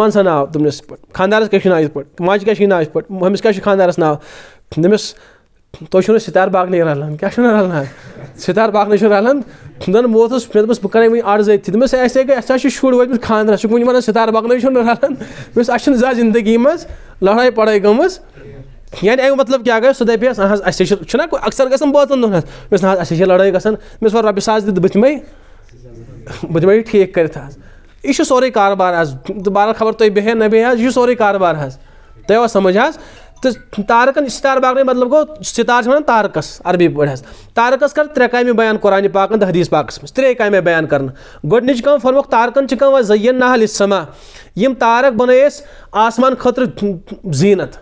ناو یِتھ پٲٹھۍ ماجہِ کیٛاہ چھُ ناو یِتھ پٲٹھۍ ہُمِس کیٛاہ چھُ خاندارَس ناو دوٚپمَس تُہۍ چھُو نہٕ سِتار باغنٕے رَلان کیاہ چھُنہٕ رَلان سِتار باغنٕے چھُ رَلان دَن ووتُس مےٚ دوٚپمَس بہٕ کَرے وۄنۍ اَڈٕ زٔتھی دوٚپمَس اَسہِ گٔے اَسہِ ہا چھِ شُر وٲتمٕتۍ خانٛدرَس چھُکھ وٕنہِ وَنان سِتار باغنٕے چھُنہٕ رَلان دوٚپمَس اَسہِ چھِنہٕ زیادٕ زِندگی منٛز لَڑٲے پَڑٲے گٔمٕژ یعنی اَمیُک مطلب کیاہ گژھِ سُہ دَپہِ نہ حظ اَسہِ چھِ چھُنہ اَکثر گژھان بٲژَن دۄہَن حظ دوٚپمَس نہ حظ اَسہِ چھِ لَڑٲے گژھان مےٚ وۄنۍ رۄپیہِ ساس دِتھ بہٕ دِمَے بہٕ دِمَے یہِ ٹھیٖک کٔرِتھ حظ یہِ چھُ سورُے کاربار حظ تہٕ بہرحال خبر تُہۍ بیٚہے نہ بیٚہے حظ یہِ چھُ سورُے کاربار حظ تۄہہِ اوس سَمجھ حظ تو تارکن ستار باغ باغنے مطلب گو ستار ون تارکس عربی پہ تارکس کر ترے کامہ بیان قرآن پاکن تو حدیث پاکس مجھ ترے کامہ بیان کرنا گۄڈنِچ کٲم فرموکھ تارکن چھِ کٲم زین نہل اسما یم تارک بنٲے أسۍ آسمان خٲطرٕ زیٖنت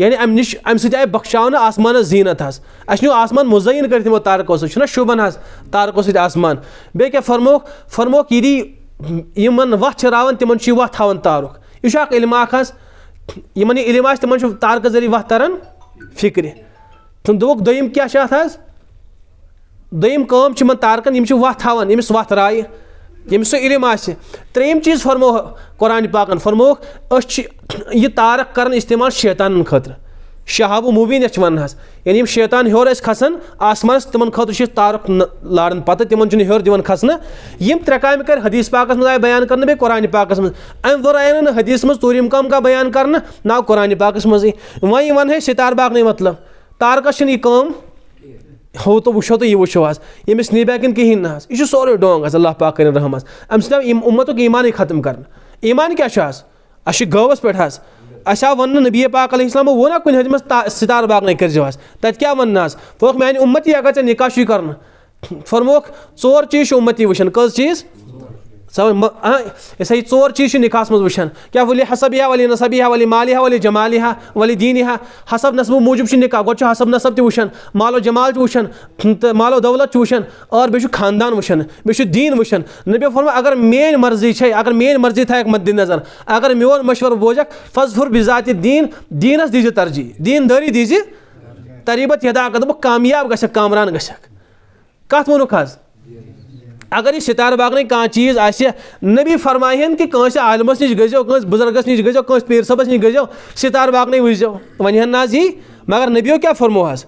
یعنی امہِ نِش امہِ سۭتۍ آیہِ بخشاونہٕ آسمانس زیٖنت حظ اَسہِ نیوٗ آسمان مُزین کٔرِتھ یِمو تارکو سۭتۍ چھُنہ شوٗبان حظ تارکو سۭتۍ آسمان بیٚیہِ کیٛاہ فرموکھ فرموکھ یہِ یِمن وَتھ چھِ راوان تِمن چھُ یہِ وَتھ ہاوان تارُک یہِ چھُ اکھ علما اکھ حظ یمن یہ علم آ تم تارک ذریعہ وتھ تران فکر تم دوک دم کیا ات دم کم تارکن یہ وتھ تھان یمس وت رائے یمس سہ علم آم چیز فرمو قرآن پاکن فرموک اس یہ تارک کرن استعمال شیطانن خطرہ شہاب مبین یتھ ونان حس یعنی یم شیطان ہیور اس کھسن آسمانس تمن خاطر چھ تارک لارن پتہ تمن چھ ہیور دیون کھسن یم ترے کام کر حدیث پاکس من آئے بیان کرنے بی قرآن پاکس مز ام ور آئے نہ حدیث مز توریم کم کا بیان کرنا نا قرآن پاکس من وے ون ہے ستار باغ نہیں مطلب تارکس چھ نی کم ہو تو وچھو تو یہ وچھو اس یمس نی بیکن کہیں نہ اس یہ سورے ڈونگ اس اللہ پاک کرن رحم اس ام سلام امتو کی ایمان ختم کرنا ایمان کیا چھ اس اش گوس پیٹھ اس اس ون نبی پاک علیہ السلام وہ نا کن ستار باغ نہیں کرزو باکن تت کیا ون نا فوق میم امتی اگر یا نکاح شو کر فرموک چور چیز امتی وشن کز چیز ور چیز نکاحس وچان کیا ولی حسب یا ولی نصب نصبی ہا والا ولی جمال ہا دین دینا حسب نسبہ موجود گو حسب نصب تہ و جمال مالو تو مال و دولت وچان اور خاندان وچان میٹھے دین وشن فرما اگر میری مرضی چھے اگر میری مرضی مد نظر اگر میون مشور بوجھ فضہ بذات دین دینس دیجی ترجیح دین داری تریبت یدا قدم کامیاب دامیاب کامران كامران کت ونک حض اگر یہ ستارہ باغنے کان چیز آسے نبی فرمائے ہیں کہ کانسے عالمس نیچ گزے ہو کانس بزرگس نیچ گزے ہو کانس پیر سبس نیچ گزے ستار ستارہ باغنے ہوئی جو ونی ہیں ناز ہی مگر نبیوں کیا فرمو ہاز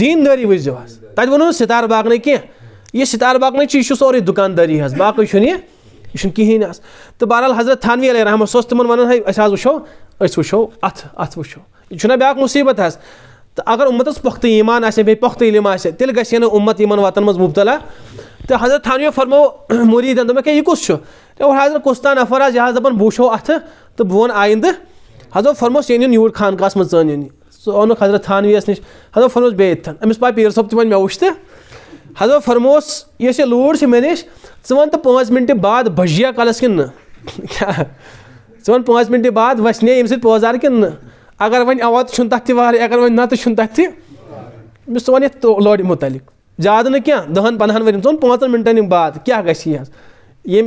دین داری ہوئی جو ہاز تاج بنو ستارہ باغنے کیا یہ ستار باغنے چیز شو سوری دکان داری ہاز باقی شنی ہے یہ شن کی ہی ناز تو بارال حضرت تھانوی علیہ رحمہ سوست من ونن ہے اساز وشو اس وشو ات ات وشو چھنا بیاک مصیبت ہاز تو اگر اُمت پختہ ايمانہ پخت علميے تيل گيا یعنی نمت انتن مبتل تو حضرتانوي فرم مريد دیے كس حضر کس تعا نفر آج یہ دپا بہ وو اتہ تو بہ و آئندہ حضرت فرموس سہین یور خان کہ میں این این کہ اون ح حضرتانويس نش حرم بيتن ايس پا پیر صبت اس یہ لوڑ میں نش ں پانچ منٹ بعد بجیا کلس کن نیا پانچ منٹ بعد وسنیا ایم ستی پوزار كن اگر ون تک واریاہ اگر زیادٕ نہٕ تک دَہَن لت زیادہ یَن پندہ پانٛژَن پانچن یِم بعد کیا گیس یم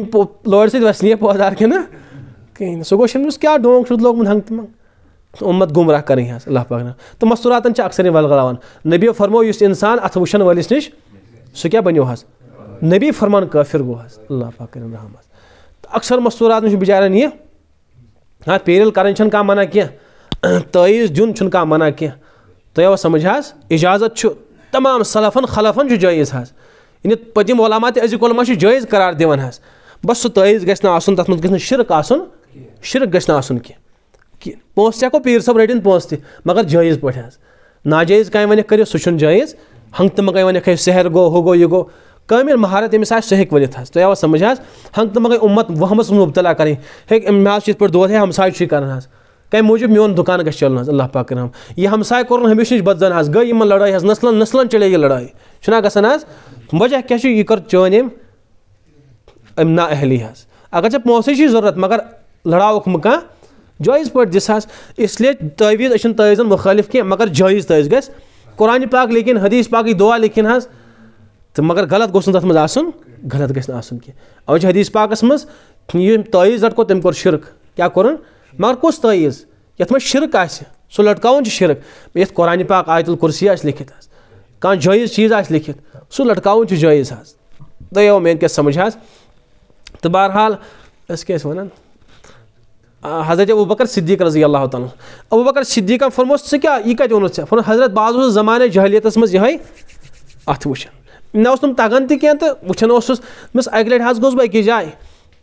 لور سی پودار گوٚو سک شا ڈونک لوگ مت ہنگ تو منگ امت گمراہ کَرٕنۍ حظ اللہ فکر تو مستوراتن اکثر یُس نبی اَتھٕ انسان ات وشن ولس نش سہ حظ نبی فرمان حظ اللہ فکر رحمت اکثر کَرٕنۍ بچارن یہ پیر کینٛہہ چھن کانٛہہ منع کم تمجھ حا اجازت تمام صلفن خلفن جائیز تہِ یعنی علمات علما چھِ جٲیِز قرار دان بس تہِ ہٮ۪کو پیٖر صٲب رٔٹِنۍ پونٛسہٕ شرک مگر شرک پٲٹھۍ حظ ناجٲیِز کامہِ پیر کٔرِو سُہ چھُنہٕ جٲیِز تر تہٕ پاٹ ؤنِکھ ہے سحر گوٚو ہُہ جائز ہنگت گوٚو ونیک مہارت آئے سو ہی ورت حاصل تو سمجھ ہنگت منگائیں امت وحمت مبتلا کریں مجھ سے اتر دود ہے کَران حظ کم موجود میون دکان گھس حظ اللہ پکر ہم ہمسا کور ہمیشہ بد زن حس گئی لڑائی حاصل نسلن نسلن چلے یہ لڑائی گژھان حظ وجہ کیا کر أمۍ أمۍ نا اہلی اگر ژےٚ پونٛسٕے چی ضرورت مگر حظ ہوں تٲویٖز أسۍ چھِنہٕ دس مُخٲلِف کینٛہہ مگر جٲیِز مخالف گژھِ جائز پاک گھر قرآن پاکٕے حدیث دعا حظ تہٕ مگر غلط منٛز آسُن غلط شِرک کیٛاہ کوٚرُن مگر کُس تعیض یتھ مجھ شرک آ سہ لٹکا سے شرک یت قرآن پاک آیت القرسی آس لکھت حس کان جائز چیز آس لکھت سہ لٹکا سے جائز حس دیو مین کیا سمجھ حس تو بہرحال اس کے ون حضرت ابو بکر صدیق رضی اللہ تعالیٰ ابو بکر صدیقہ فرمو ثہ کیا یہ کتنے اونت ثہ فرم حضرت بعض اس زمانہ جہلیت مز یہ ات وچن نا تگان تین تو وچان اس اکہ لٹ حس گوس بہ اکس جائیں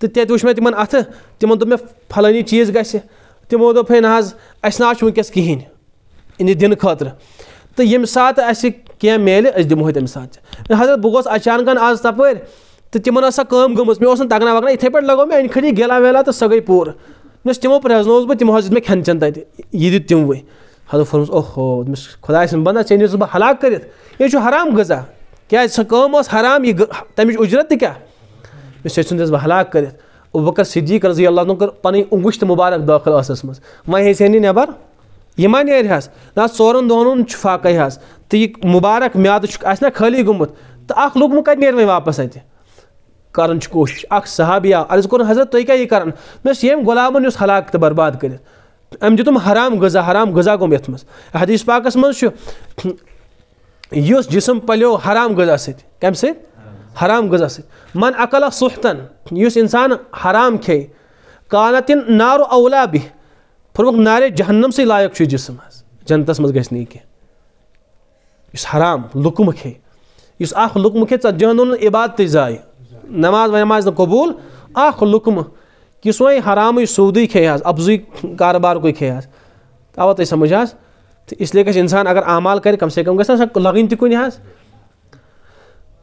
تو تم اتہ تمہ دے فلحی چیز گھ تمو ہے نہ حظ حظ اَسہِ اَسہِ نہ چھُ وٕنکیٚس کِہینۍ دِنہٕ خٲطرٕ تہٕ ییٚمہِ ساتہٕ ساتہٕ کینٛہہ میلہِ أسۍ دِمہوے تَمہِ تہِ حضرت بہٕ انہیں کیلے آز تَپٲرۍ تہٕ تِمن ٲس سۄ کٲم گٔمٕژ مےٚ اوس نہٕ تگنا وگنا یِتھٕے پٲٹھۍ وکنہ اتھے پاٹ لگی گیلا ویلا مےٚ سو تِمو پرٛزنووُس بہٕ تِمو حظ دیُت مےٚ کھٮ۪ن چٮ۪ن تَتہِ یہِ دیُت تِموٕے حضرت فرمَس دوٚپمَس خۄداے اوہ خدا ژےٚ سا بہٕ ہلاک کٔرِتھ چھُ حرام غذا کیٛازِ سۄ کٲم ٲس حرام یہِ تَمِچ اُجرت تہِ کیٛاہ مس بہٕ ہلاک کٔرِتھ بکر صدیق رضی اللہ عنہ کر مبارک داخل ہیٚژِ ہے وی نبر یہ ما حظ نہ ثورن دہن فاک تو یہ مبارک معد نا خلی گوت تو اخبی واپس اتنے کروشش اک صحابیا عرض کور حضرت تھی یُس ہلاک غلام برباد کٔرِتھ أمۍ کر حرام غذا حرام غذا منٛز حدیٖث پاکَس حدیث چھُ یُس جسم پَلیو حرام غذا کَمہِ سۭتۍ حرام غذا غزہ من اقلیٰ سفتن اس انسان حرام کالتین نارو اولاب پورم نارے جہنم سے لائق جسم جنتس یہِ کینٛہہ اس حرام کھے لکمہ کئے کھے کئے چہنوں عبادت زائ نماز وماز نا قبول اخمہ کس وی حرام سعودی کئے افزوی کاروبارک کئے اوا حظ تہٕ اس لیے اِنسان اگر عمال کر لگن حظ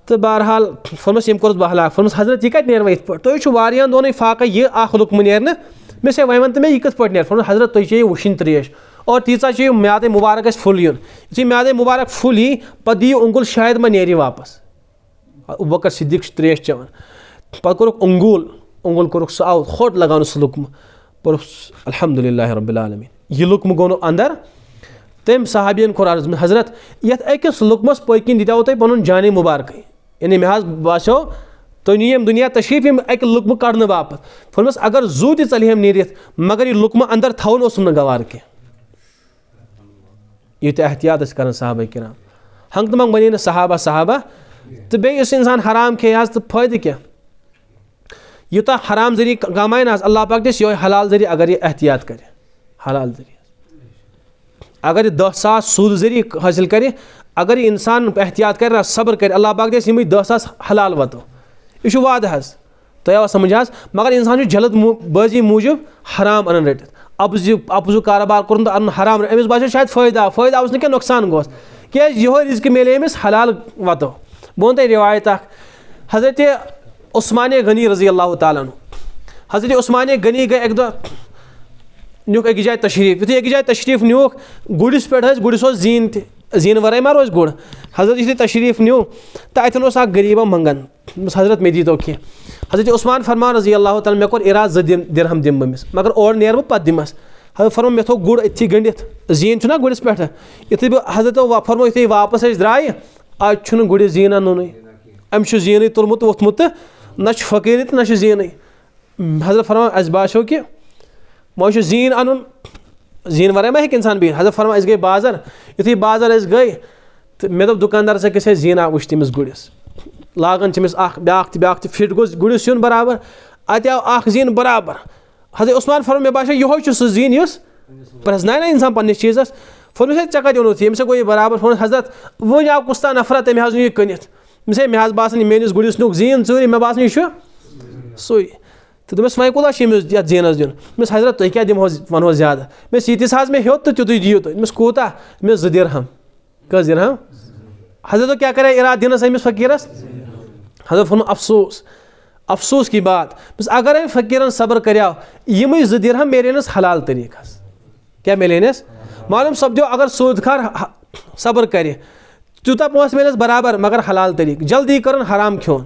تو بہرحال فونس یو کو ہلاک فرمس حضرت یہ کت نیور واپ تہ دونوں فاقہ یہ لکمہ نیرنے مسیا ون تو میں یہ یہ کت پاٹ فون حضرت تھی چیو وشن تریش اور تيتا چیو میادے مبارک یُتھُے میادے مبارک پھل یی پہ دیو انگل شاید مہ ني واپس بات صدیق تریش چيان پہ كو انگول لگاونہٕ سُہ سو پوٚرُکھ ہوٹ لگا رب پلحمد ليمى لكم گو اندر تم صحابين كو عرض ميں حضرت کِنۍ اكس لکمس پَنُن جانے مُبارکٕے یعنی تُہۍ نِیِو یِم دُنیا تشریٖف دنیا تشریف لُکمہٕ کَڑنہٕ کڑنے باپ اگر ژَلہِ تلم نیٖرِتھ مگر یہ لکم اندر تون اس گوار کی یہ احتیاط کَران صحابہ کِرام ہنگ تو منگ بَنے نا صحابہ صحابہ تو یُس انسان حرام تہٕ تو فائدہ کیا حرام ذریعہ غمائ حظ اللہ پاک دِس یہ حلال ذریعہ اگر یہ احتیاط کَرِ حلال ذریعہ اگر یہ دہ ساس سود ذریعہ حاصل کرے اگر انسان احتیاط کرے صبر کرے اللہ باغ گھر دہ ساس حلال وتو یہ وعدہ حض تمجھ مگر انسان جلد بازی موجب حرام ان اپز اپزو کاروبار ان حرام امس باسے شاید فائدہ آ فائدہ نقصان گوس یہ رزق ملے حلال وتو بہن تہ روایت حضرت عثمان غنی رضی اللہ تعالیٰ عنہ حضرت عثمان غنی گئے ایک دہ نیوک اک جائے تشریف یو جائے تشریف نیو گرس پہ گرس زین تے زین واعے ما روز گُر حضرت یو تشریف نیو تو اتھ غریبہ منگان حضرت مےٚ دیٖتو کینٛہہ حضرت عثمان فرمان رضی اللہ تعالہ میں اراد زن درحم دم بس میں او نمس حضر فرمان میں تھو گر اتھی گنڈت زینہ گرس پہ یت بھی حضرت یت واپس ايس دائيے آج زیٖنٕے تُلمُت ووٚتھمُت تہٕ نہ چھُ فقیٖری تہٕ نہ چھُ زیٖنٕے حضرت فرمان اَسہِ باسیٚو کہِ موشو زین انن زین ورے ما ہیک انسان بین حضرت فرمائے اس گئے بازر یتھی بازر اس گئے میں دب دکاندار سے کسے زین آ وشتی مس گڑیس لاغن چمس اخ بیاخت بیاخت فٹ گوز گڑیس یون برابر اتیا اخ زین برابر حضرت عثمان فرمائے باشا یہو چھ سو زین یس پرز نہ انسان پنس چیزس فرمائے سے چکا دیونو تھی سے گوی برابر فون حضرت وہ جا کوستا نفرت میں یہ کنیت مسے میں ہز باسن مینس زین چوری میں باسن یہ سوئی تو دس یَتھ زینس دیُن دس حضرت تھی کہ دماس ونہ زیادہ دس یت تھی دس دِرہَم میسم کضذام حضرت کرے اراد أمِس امس حضرت ووٚنُن افسوس افسوس کی بات دس اگر فقیٖرَن صبر کرو یہ دِرہَم ملے نس طٔریٖقَس کیٛاہ میلینَس معلوم سپد اگر سود کار صبر کَرِ تیوٗتاہ پونٛسہٕ ملنس برابر مگر حلال طریقہ جلدی کر حرام کھیوٚن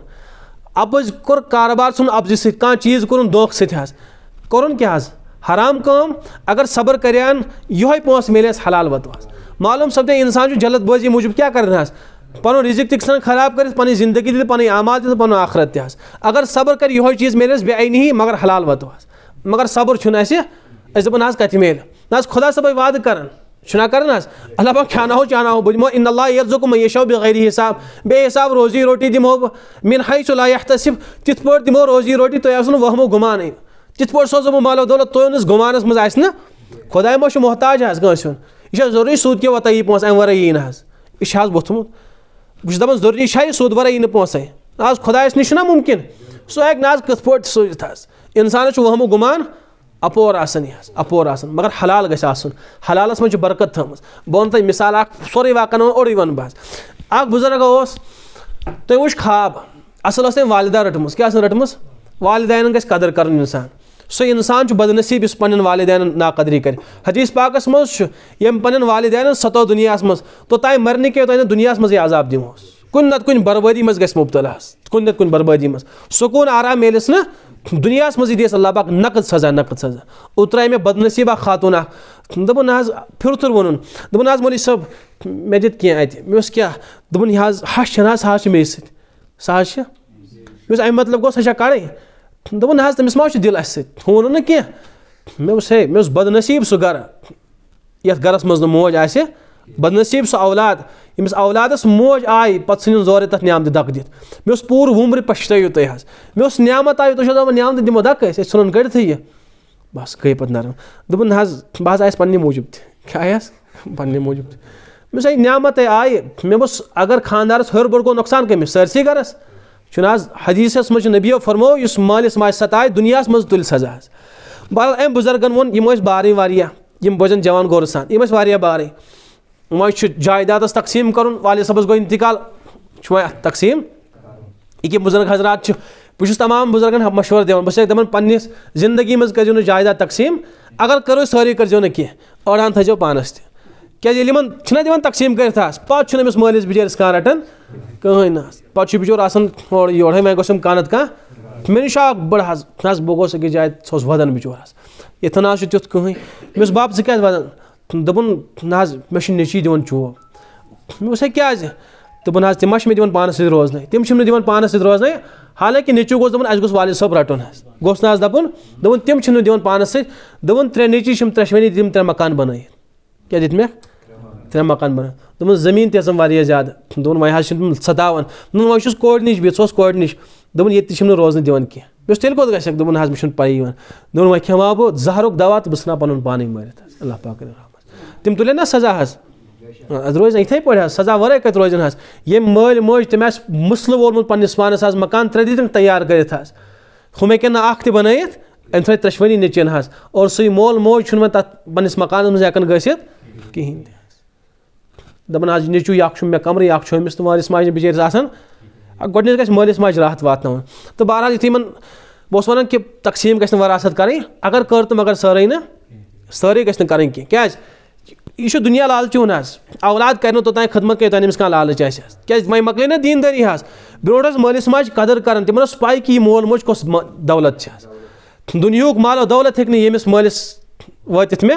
اپز کور کاربار سن ابزی سی کان چیز کورن دوک سی تھی کورن کیا حاز حرام کام اگر صبر کریان یوہی پونس ملے اس حلال وطو حاز معلوم سب دیں انسان جو جلد بوزی موجب کیا کرنا حاز پنو رزق تک خراب کرے پنی زندگی دیتے پنی آماد دیتے پنو آخرت دیتے اگر صبر کر یوہی چیز ملے اس بے عینی ہی مگر حلال وطو حاز مگر صبر چھنے سے ایسے پنی حاز کتی ملے ناس خدا سبای وعد کرن چھنا کرنا ہے اللہ پاک کھانا ہو چانا ہو بجمو ان اللہ یرزکم ایشو بغیری حساب بے حساب روزی روٹی دیمو من حیث لا یحتسب تیت پور دیمو روزی روٹی تو یاسنو وہمو گمان ہے تیت پور سوزو مالو دولت تو انس گمان اس مزا اسنا خدا ما شو محتاج ہے اس گانسون ایشا ضروری سود کے وطایی پونس این ورہ یین ہے ایشا ہز بہتمو بجدہ من ضروری شای سود ورہ یین پونس ہے آز خدا اس نشنا ممکن سو ایک ناز کتھ پور تسوزت ہے انسان چھو وہمو گمان ہے اپور یہ اپور آسن مگر حلال آسن حلال مجھ برکت مثال اخ سور اوڑی ون واضح اخ بزرگ اس خواب اصل اس تالدہ رٹم کی والدین گھر قدر کرن انسان سو انسان بدنصیب اس پن والدین ناقدری قدری کر حدیث پاک مجھے پن والدین ستو دنیا مز توتان مرنے کے دنیا عذاب کن نت کن بربادی مز گھر مبتلا کن نت کن بربادی مز سکون آرام میلس نا دنیا اللہ پاک نقد سزا نقد سزا اوترائی میں بد خاتون اخ خاتون پھر نا پھرتر وون دا مولوی صٲب مے دیکھ میسن حظ سُہ حظ چھِ مے سو امل گا نہٕ کینٛہہ مےٚ اوس ہے مےٚ اوس بد نصیب سہ گھر گرس گھر موج موہی بد نصیب سُہ اولاد یمس اولادس موج آئی پہ ثن دَکہٕ تک مےٚ اوس پوٗرٕ دور وومر تُہۍ حظ مےٚ اوس نعمت آئی تمہیں نیم دکی ثھن گی بس گئی پہ نرم دہ بہت آس پنہ موجود تھی کس مےٚ موجود تھی مجھے نعت آئی اگر خاندارس ہر بڑ گانے سرسے گھرس جو حدیثس چھُ نبیو فرمو یُس مالس ماج سی دنیا منٛز تُلہِ سزا بہت اب بزرگ ونس بارے واقع یا بوزن جان گور واریاہ بارٕنۍ وی جائیدادس تقسیم کرن والد صبس گو انتقال ات تقسیم یہ بزرگ حضرات بہت تمام بزرگن مشورہ دن بہت دپان پنس زندگی مز کرو جائیداد تقسیم اگر کرو ساری کرزو نا کی اڑان تھو پانس تیل جی دن تقسیم کرت پہ امس مالس بچارس کان رٹان کہین نا پہ بچور آسان ہور یور وی گوسم کان نت کان مے نش اک بڑ حض بہ گوس أکِس جایہِ سُہ اوس ودان بچور حظ یتھن حظ چھُ تیُتھ کٕہٕنۍ مےٚ اوس بب ژٕ کیٛازِ ودان دن نا میو کل مجھے دونوں پانس سر روز تم دس ست روزن حالانکہ نچو گیس گوس والد صبح رٹن دن تم پان سو تر نچیم ترشنی تر مکان بناتے دے تک مکان نِش تھی ییٚتہِ تہِ چھِم نہٕ روزنہٕ دِوان کینٛہہ مےٚ اوس تیٚلہِ کوٚت گژھکھ دوٚپُن حظ مےٚ چھُنہٕ پَیی یِوان دوٚپُن وۄنۍ کھٮ۪مہٕ ہا بہٕ زہرُک دوا بہٕ بہت پَنُن پانٕے مٲرِتھ حظ اللہ باک تم تُلن نا سزا حاصل روز حظ سزا کَتہِ روزن مل مجھ تم پنٛنِس مسل حظ مکان ترٛےٚ دِتِن تیار کراحت ہم بَنٲیِتھ أمۍ تھٲے تریشونی نچن حظ اور سی مول موج موجود تک پنس مکان اَکھ چھُ کہین تہٕ مٲلِس ماجہِ بِچٲرِس ماج بچان گژھِ گھر ماج راحت واتناوُن تو بہرحال وَنان بہس تقسیٖم تقسیم نہٕ وَراثت کریں اگر تو مگر سر نہٕ کَرٕنۍ کریں کی یہ دنیا لالچیون اولاد کرنے توتان خدمت لالچ نا دین دری برو ورس مال ماج قدر تمہ پائی کہ یہ مول موج کولت دنیا مال و دولت ہوں یمس مالس واطف مے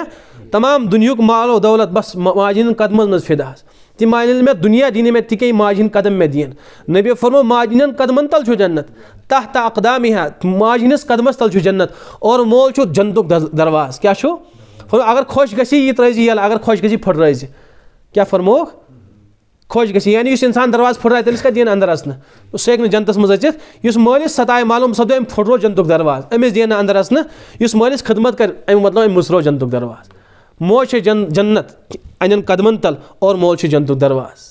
تمام دنیا مال و دولت بس ماج قدم مز فدا تم میں دنیا دینی تک ماجہ قدم مے دین نبی فرمو ہند قدمن تلو جنت تح اقدامی ہندس قدمس تل جنت اور مول جنت درواز کیا اگر خوش گسی یہ ترائزی یا اگر خوش گسی پھڑ رائزی کیا فرمو خوش گسی یعنی اس انسان درواز پھڑ رائے تھے اس کا دین اندر اسنا اس سے ایک جنت اس مزجد اس مولیس ستائے معلوم صدو ام پھڑ رو جنتوک درواز امیز دین اندر اسنا اس مولیس خدمت کر ام مطلب ام مصرو جنتوک درواز موش جنت انجن قدمن تل اور موش جنتوک درواز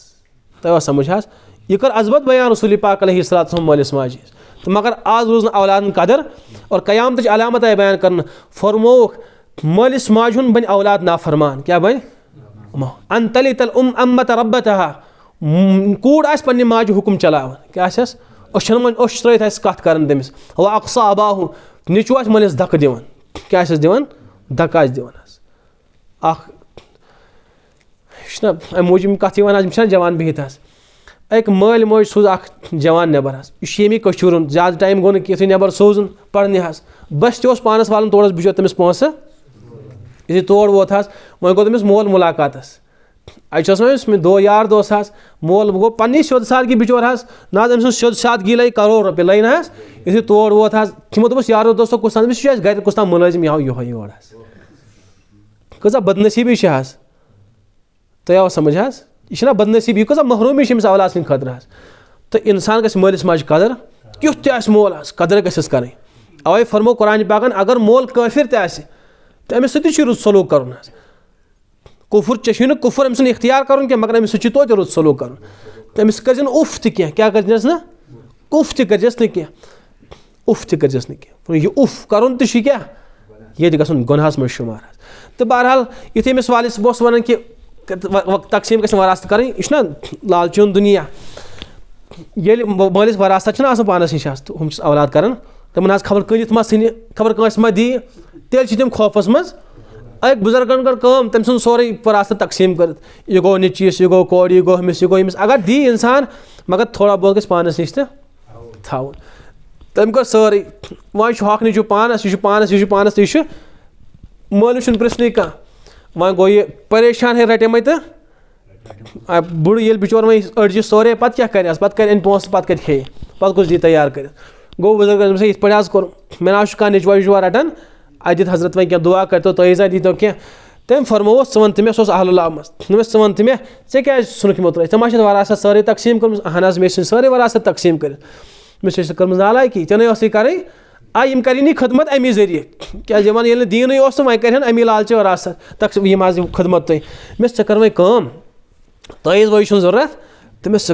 تو اس سمجھا اس یکر عزبت بیان رسولی پاک علیہ السلام سے مولیس ماجی اس مگر آز روزن اولادن قدر اور قیام علامت آئے بیان کرن فرموک مولس ماجون بن اولاد نافرمان کیا بھائی ان تلی تل ام امت رب تہا کور آس پنہ ماج حکم چلاوان کیا اس اوشن من اوش ترت اس کت کرن تمس و اقصا اباہ نچو اس منس دک دیوان کیا اس دیوان دک اس دیوان اس اخ شنا ام موج م کتھ یوان اس مشن جوان بہت اس ایک مال موج سوز اخ جوان نبر اس شیمی کشورن زیاد ٹائم گون کیتھ نبر سوزن پڑھنی اس بس تی اس پانس والن توڑس بجو تمس پونسہ یعنی تور ووت وول ملاقات یار دوس حظ مول گوٚو پی سیوٚد سادگی سیوٚد سادگی لَگہِ کرور رۄپیہِ لَگہِ نہ تور ووت تام أمِس یار اَسہِ گَرِ کُس تام مُلٲزِم یہِ مل یِہوے یور کی بد نصیبی حس تمجھا بدنسیبی کیحرومی اولاد اول سر حص تو انسان گھر ملس ماج قدر آسہِ مول حسر گژھٮ۪س کَرٕنۍ اَوَے فرمو قران پاکَن اگر مول تہِ آسہِ تو امس سی رت سلوک کرن کفر چیز کفر امتی کر تیت سلوک کرو تھی کیاف ترزی کیوف تک کرس نکلو اوف کر گنہس مش شمار تو بہرحال یس والد صاحب وقت تقسیم گھم وراثت کریں یہ لالچون دنیا ملس وااست پانس نش اول اولاد تمہر کنت مہنگ خبر انس مہ دی تیل تم خوفس مز اک بزرگن کر کم تم سن سوری پر آسن تقسیم کر یہ گو نچیس یہ گو کور یہ گو ہمس یہ گو ہمس اگر دی انسان مگر تھوڑا بہت گھس پانس نش تو تھاون تم کر سوری وان ہاکھ نچو پانس یہ پانس یہ پانس یہ مالس پرسن کان وان گو یہ پریشان ہے رٹے مت بڑ یل بچور وی اڑ جی سورے پتہ کیا کرس پتہ کر ان پونس پتہ کر کھی پتہ کچھ دی تیار کر گو بزرگن یت پہ حس کور مے نا کان نچوا وچوا رٹان ات حضرت ویعا کرتو تعیضہ دیتو کی تم فرموس وے سہل علامت مست میرے ثیز ثمت تمہیں وراثت سر تقسیم کرہ میری وراثت تقسیم کرالا یہِ خدمت امی کَرِہن کیا لالچہِ امی تقسیٖم یِم حظ یِم خدمت تمہ و تعیض ویج چھوٹا تو مس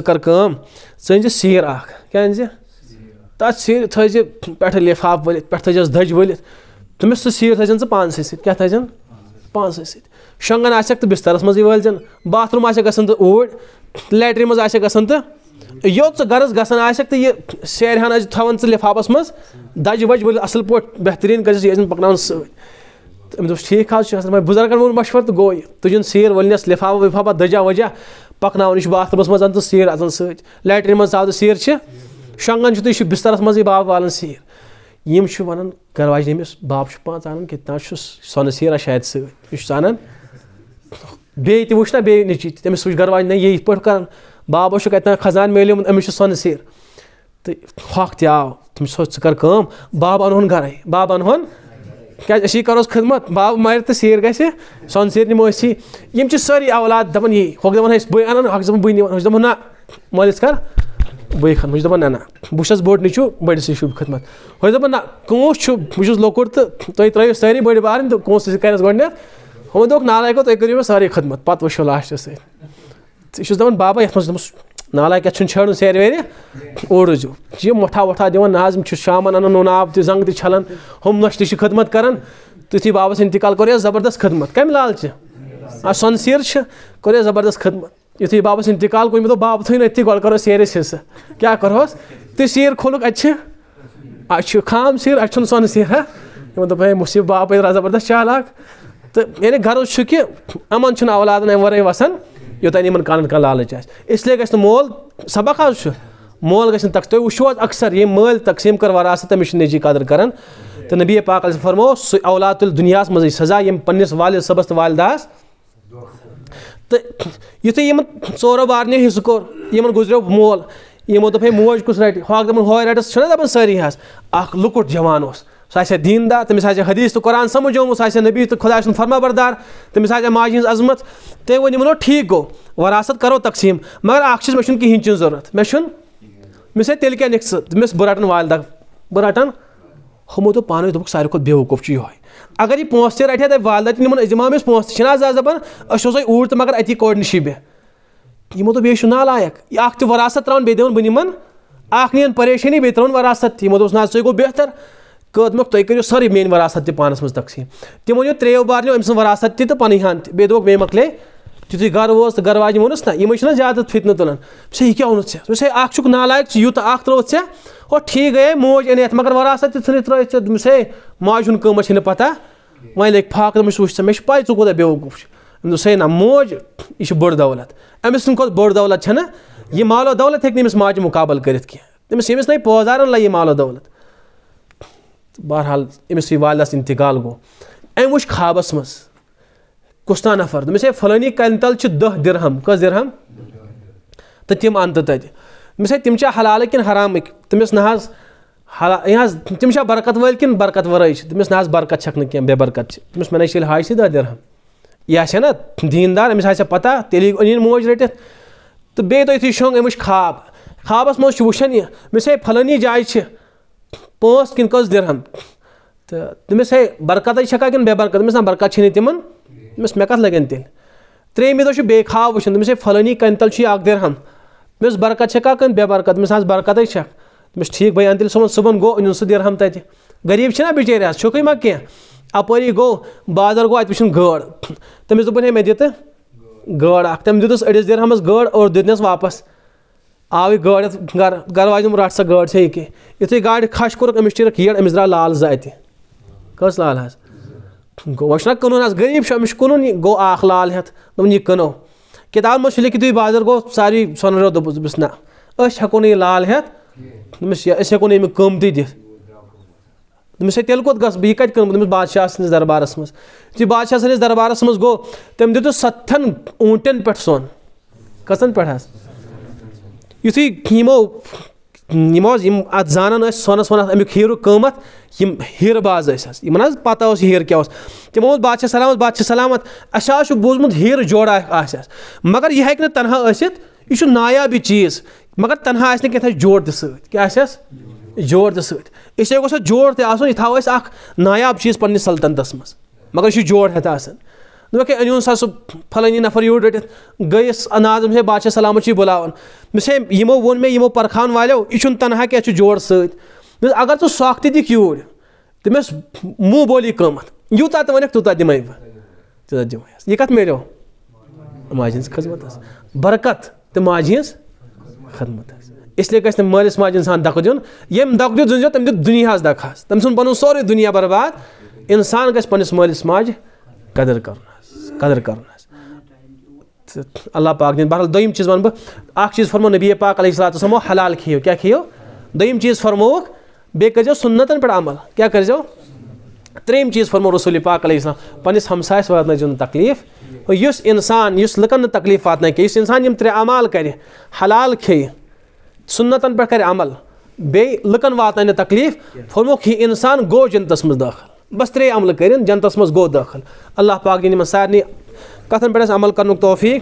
تَتھ سیر تھٲیزِ پٮ۪ٹھٕ سیر ؤلِتھ پٮ۪ٹھٕ پس دج ؤلِتھ تمس تیر پانسٕے سۭتۍ ستین پان تہٕ شونگان بسترس منزین باتھ روم گا اوڑ لیٹری منیک گوت ثانک تو یہ سیان تا لفافس منہ وجہ ول اتنا بہتر کرکن سمے دیکھ بزرگن مشور تو گو تجن سیر ولس لفاپہ وفاپا دجا وجہ پکن باتھ روم سیر شۄنٛگان سیٹرین تہٕ سیر چھُ بسترس منٛزٕے باب والن سیر ہمان گرواج باب سے پانچ انانا سنسیاں شاید سر اچھ نا بیچی تمہس گرواج نا یہ پاؤ کر بابا خزان أمِس چھُ سۄنہٕ سیٖر ملیمت امس سے سنسیر ہوک تھی آؤ تمہس ثر باب ان گرے باب کیٛازِ أسی کروس خدمت باب سیٖر نِمو أسی یِم چھِ سٲری اولاد دَپان دَپان دَپان یی ہۄکھ ہۄکھ اَنان بٕے نِوان ہُہ چھِ دَپان نہ مٲلِس کَر خدمت بانس دہ بوٚڑ بوٹ نیچو بڑی خدمت وہ دہس بس لکڑ تو کَرٮ۪س تر سی دوٚپُکھ نالایکو تُہۍ کٔرِو کرو میرے خدمت سۭتۍ یہِ چھُس دَپان بابا نہ حظ یِم چھڑ شامَن اَنان اوڑ آب تہِ وٹھا دن چھَلان شام ان زنگ چھِ خدمت کر تھی بابا انتقال کر زبردست خدمت کم لالچہ آ سنسیر زبردست خدمت یعنی بابا سقال گو میرے اتھی گروہ کرو سیر حصہ کیا کرو سیر کھول اتھ خام سیر اتنا سیرھا ہم ہے مصیب باب پی ربردست چالاک تو یعنی غرض کہ امن اولاد امرائی وسان یوتھ انہ لال اس لیے گھس مول سبق حاصل مول گقس تاکہ اکثر یہ مل تقسم کراثہ تمہیں نجی قدر تو نبی پاک علیہ فرم سو اولاد تل دس من سزا یو پنس والس تو یہ ورنوں حصہ کم گزریو مول ہے موج کس رٹ دپن ہو رٹس چھنا دپن ساری حاصل اک لٹ جسا دیندار تم آیا حدیث تو قرآن سمجھو ہا نبی تو خدا سر فرمبردار تم ماجہِ ہِنٛز عظمت تم و ٹھیک گو وراثت کرو تقسیم مگر بہٕ رَٹان والدہ بہٕ نکس ہُمو دوٚپ پانے دوٚپُکھ ساروی کو بے وقوف یہ اگر یہ پوسا واضح دماوس پوس تب سو ارد تو مگر اتنی شیم دے شا لائق یہا ترثت ترا بیان بنانا این پریشانی بیان وراثت تمہیں گو بہتر قدم تری میری وراثت تانس سٕنٛز تقسیم تہِ تہٕ تریو بار نیو بیٚیہِ دوٚپُکھ بیٚیہِ مۄکلے یتھے گھر ووت تو گھر واجن اوس نا یہ زیادہ کیا دیا اوون ھسے آپ چھ نالک یوتھ اروت یھو ٹھیک گئے موج مگر وٕچھ تنسے مےٚ قیمت پتہ وی لگ بیوقوٗف دے أمۍ دوٚپُس ہے نا موج یہ بڑ دولت دولت چھَنہٕ یہِ مالو دولت تٔمِس ییٚمِس مقابل کر لَگہِ یہِ مالو دولت بہرحال امسی گوٚو گو وٕچھ خابَس منٛز کُس نفر کستانفر دے فلنی کن چھِ دہ کٔژ تہٕ تہٕ تِم اَن تَتہِ دوٚپمَس ہے تِم چھا ان کِنہٕ حرامٕکۍ تما نہ حظ حلا یہِ حظ تِم چھا برکت وٲلۍ کِنہٕ برکت وَرٲے چھِ نہ حظ برکت چھَکھ نہٕ کینٛہہ بے برکت چھِ مےٚ تمہس چھِ ییٚلہِ سے دہ یہِ آسہِ درہم یہ نا دیندار امسا پتہ تیل ہی أنِن موج رٔٹِتھ تہٕ بیٚیہِ تُہۍ شۄنٛگ أمۍ وٕچھ خاب خابَس منٛز چھُ وٕچھان یہِ مجھے وچان فلٲنی جایہِ چھِ جائے کِنہٕ کٔژ کرم تہٕ دس ہے برکت چھَکھا کِنہٕ بے برکت نہ برکت تمہ دمس مے کت لگن تھیل ترمیم دئی خواب وشن دے پھلنی کنتلیا دیر میس برکت چکا کن بے برکت دا برکت چک ٹھیک بھائی ان تھی صنع صنگ گو این سم تیل غریب بچ میری گو باز گن گاڑ تمس دے مے داڑ اک تم دس اڑس دیر گاڑ اوڑ دس واپس آؤ گھر گھر واجم رٹھ سا گاڑِ سی کہا خش کور چیرک یہ داع لال لال حظ گو وا كا غریب كن گو آخ لال بازر لالت دنو سۄنہٕ ملكت دوٚپُس دوٚپُس نہ أسۍ ہٮ۪کو نہٕ یہِ لال ہٮ۪تھ دوٚپمَس أسۍ ہٮ۪کو نہٕ اَمیُک دِتھ دوٚپمَس ہے تیٚلہِ کوٚت گژھٕ بہٕ یہِ کَتہِ کٕنہٕ بہٕ دوٚپمَس بادشاہ سٕنٛدِس دربارس منٛز یُتھُے بادشاہ سس دربارس تٔمۍ دِتُس سَتھن اوٗنٛٹٮ۪ن پٮ۪ٹھ سۄن پہ پٮ۪ٹھ حظ پہ یِمو یِم یِم حظ اَتھ زانان ٲسۍ سۄنَس ون اَمیُک ہیٖرُک قۭمَتھ یِم ہیٖرٕ باز ٲسۍ حظ حظ یِمَن پَتہ اوس ہیٖر کیٛاہ اوس تِمو ووٚن بادشاہ سلامت بادشاہ سلامت اَسہِ حظ اصہ بت ہیر جڑہ آس مگر یہِ ہیٚکہِ نہٕ ہک ٲسِتھ یہِ چھُ یہ چیٖز مگر تنہا اِسلیے گوٚژھ اَتھ جوڑ تہِ آسُن یہِ تھاوو أسۍ اخہ نایاب چیٖز پنٛنِس پنسطنت منٛز مگر یہِ چھُ جوڑ ہٮ۪تھ آسان دنوں سا سُہ پھلٲنی نفر رٔٹِتھ گئی نازم مسئلہ بادشاہ سلامت چی مےٚ یِمو ہمر والیو یہِ چھُنہٕ تنہا کہ جیسے اگر تہِ دِکھ یوٗرۍ تٔمِس موب بولی قیمت یوتا تو ونیک تیوتہ دمے دلی ماج خت برکت تو ماجہ ہز خدمت ماجہِ اِنسان دَکہٕ دیُن مالس ماج دیُت دک تٔمۍ تم دُنیاہَس دنیا حظ تم سن پَنُن سوری دنیا برباد انسان گژھِ پنٛنِس مٲلِس ماج قدر کَرُن قدر کر اللہ پاک دین بہرحال دویم چیز بہ چیز فرمو نبی پاک علیہ الصلوۃ والسلام حلال کھیو کیا کھیو دویم چیز فورموک بیو سنتن پر عمل کیا تریم چیز فرمو رسول پاک علیہ السلام پنس ہمسائس واتن جن تکلیف اس لکن تکلیف کی یس انسان یم ترے عمال کرے حلال کھے سنتن کرے عمل لکن واتن تکلیف فرموک ہی انسان گو جنتس مز داخل بس ترے عمل کر مز گو داخل اللہ پاک دن سارے کتن پہ عمل کرن توفیق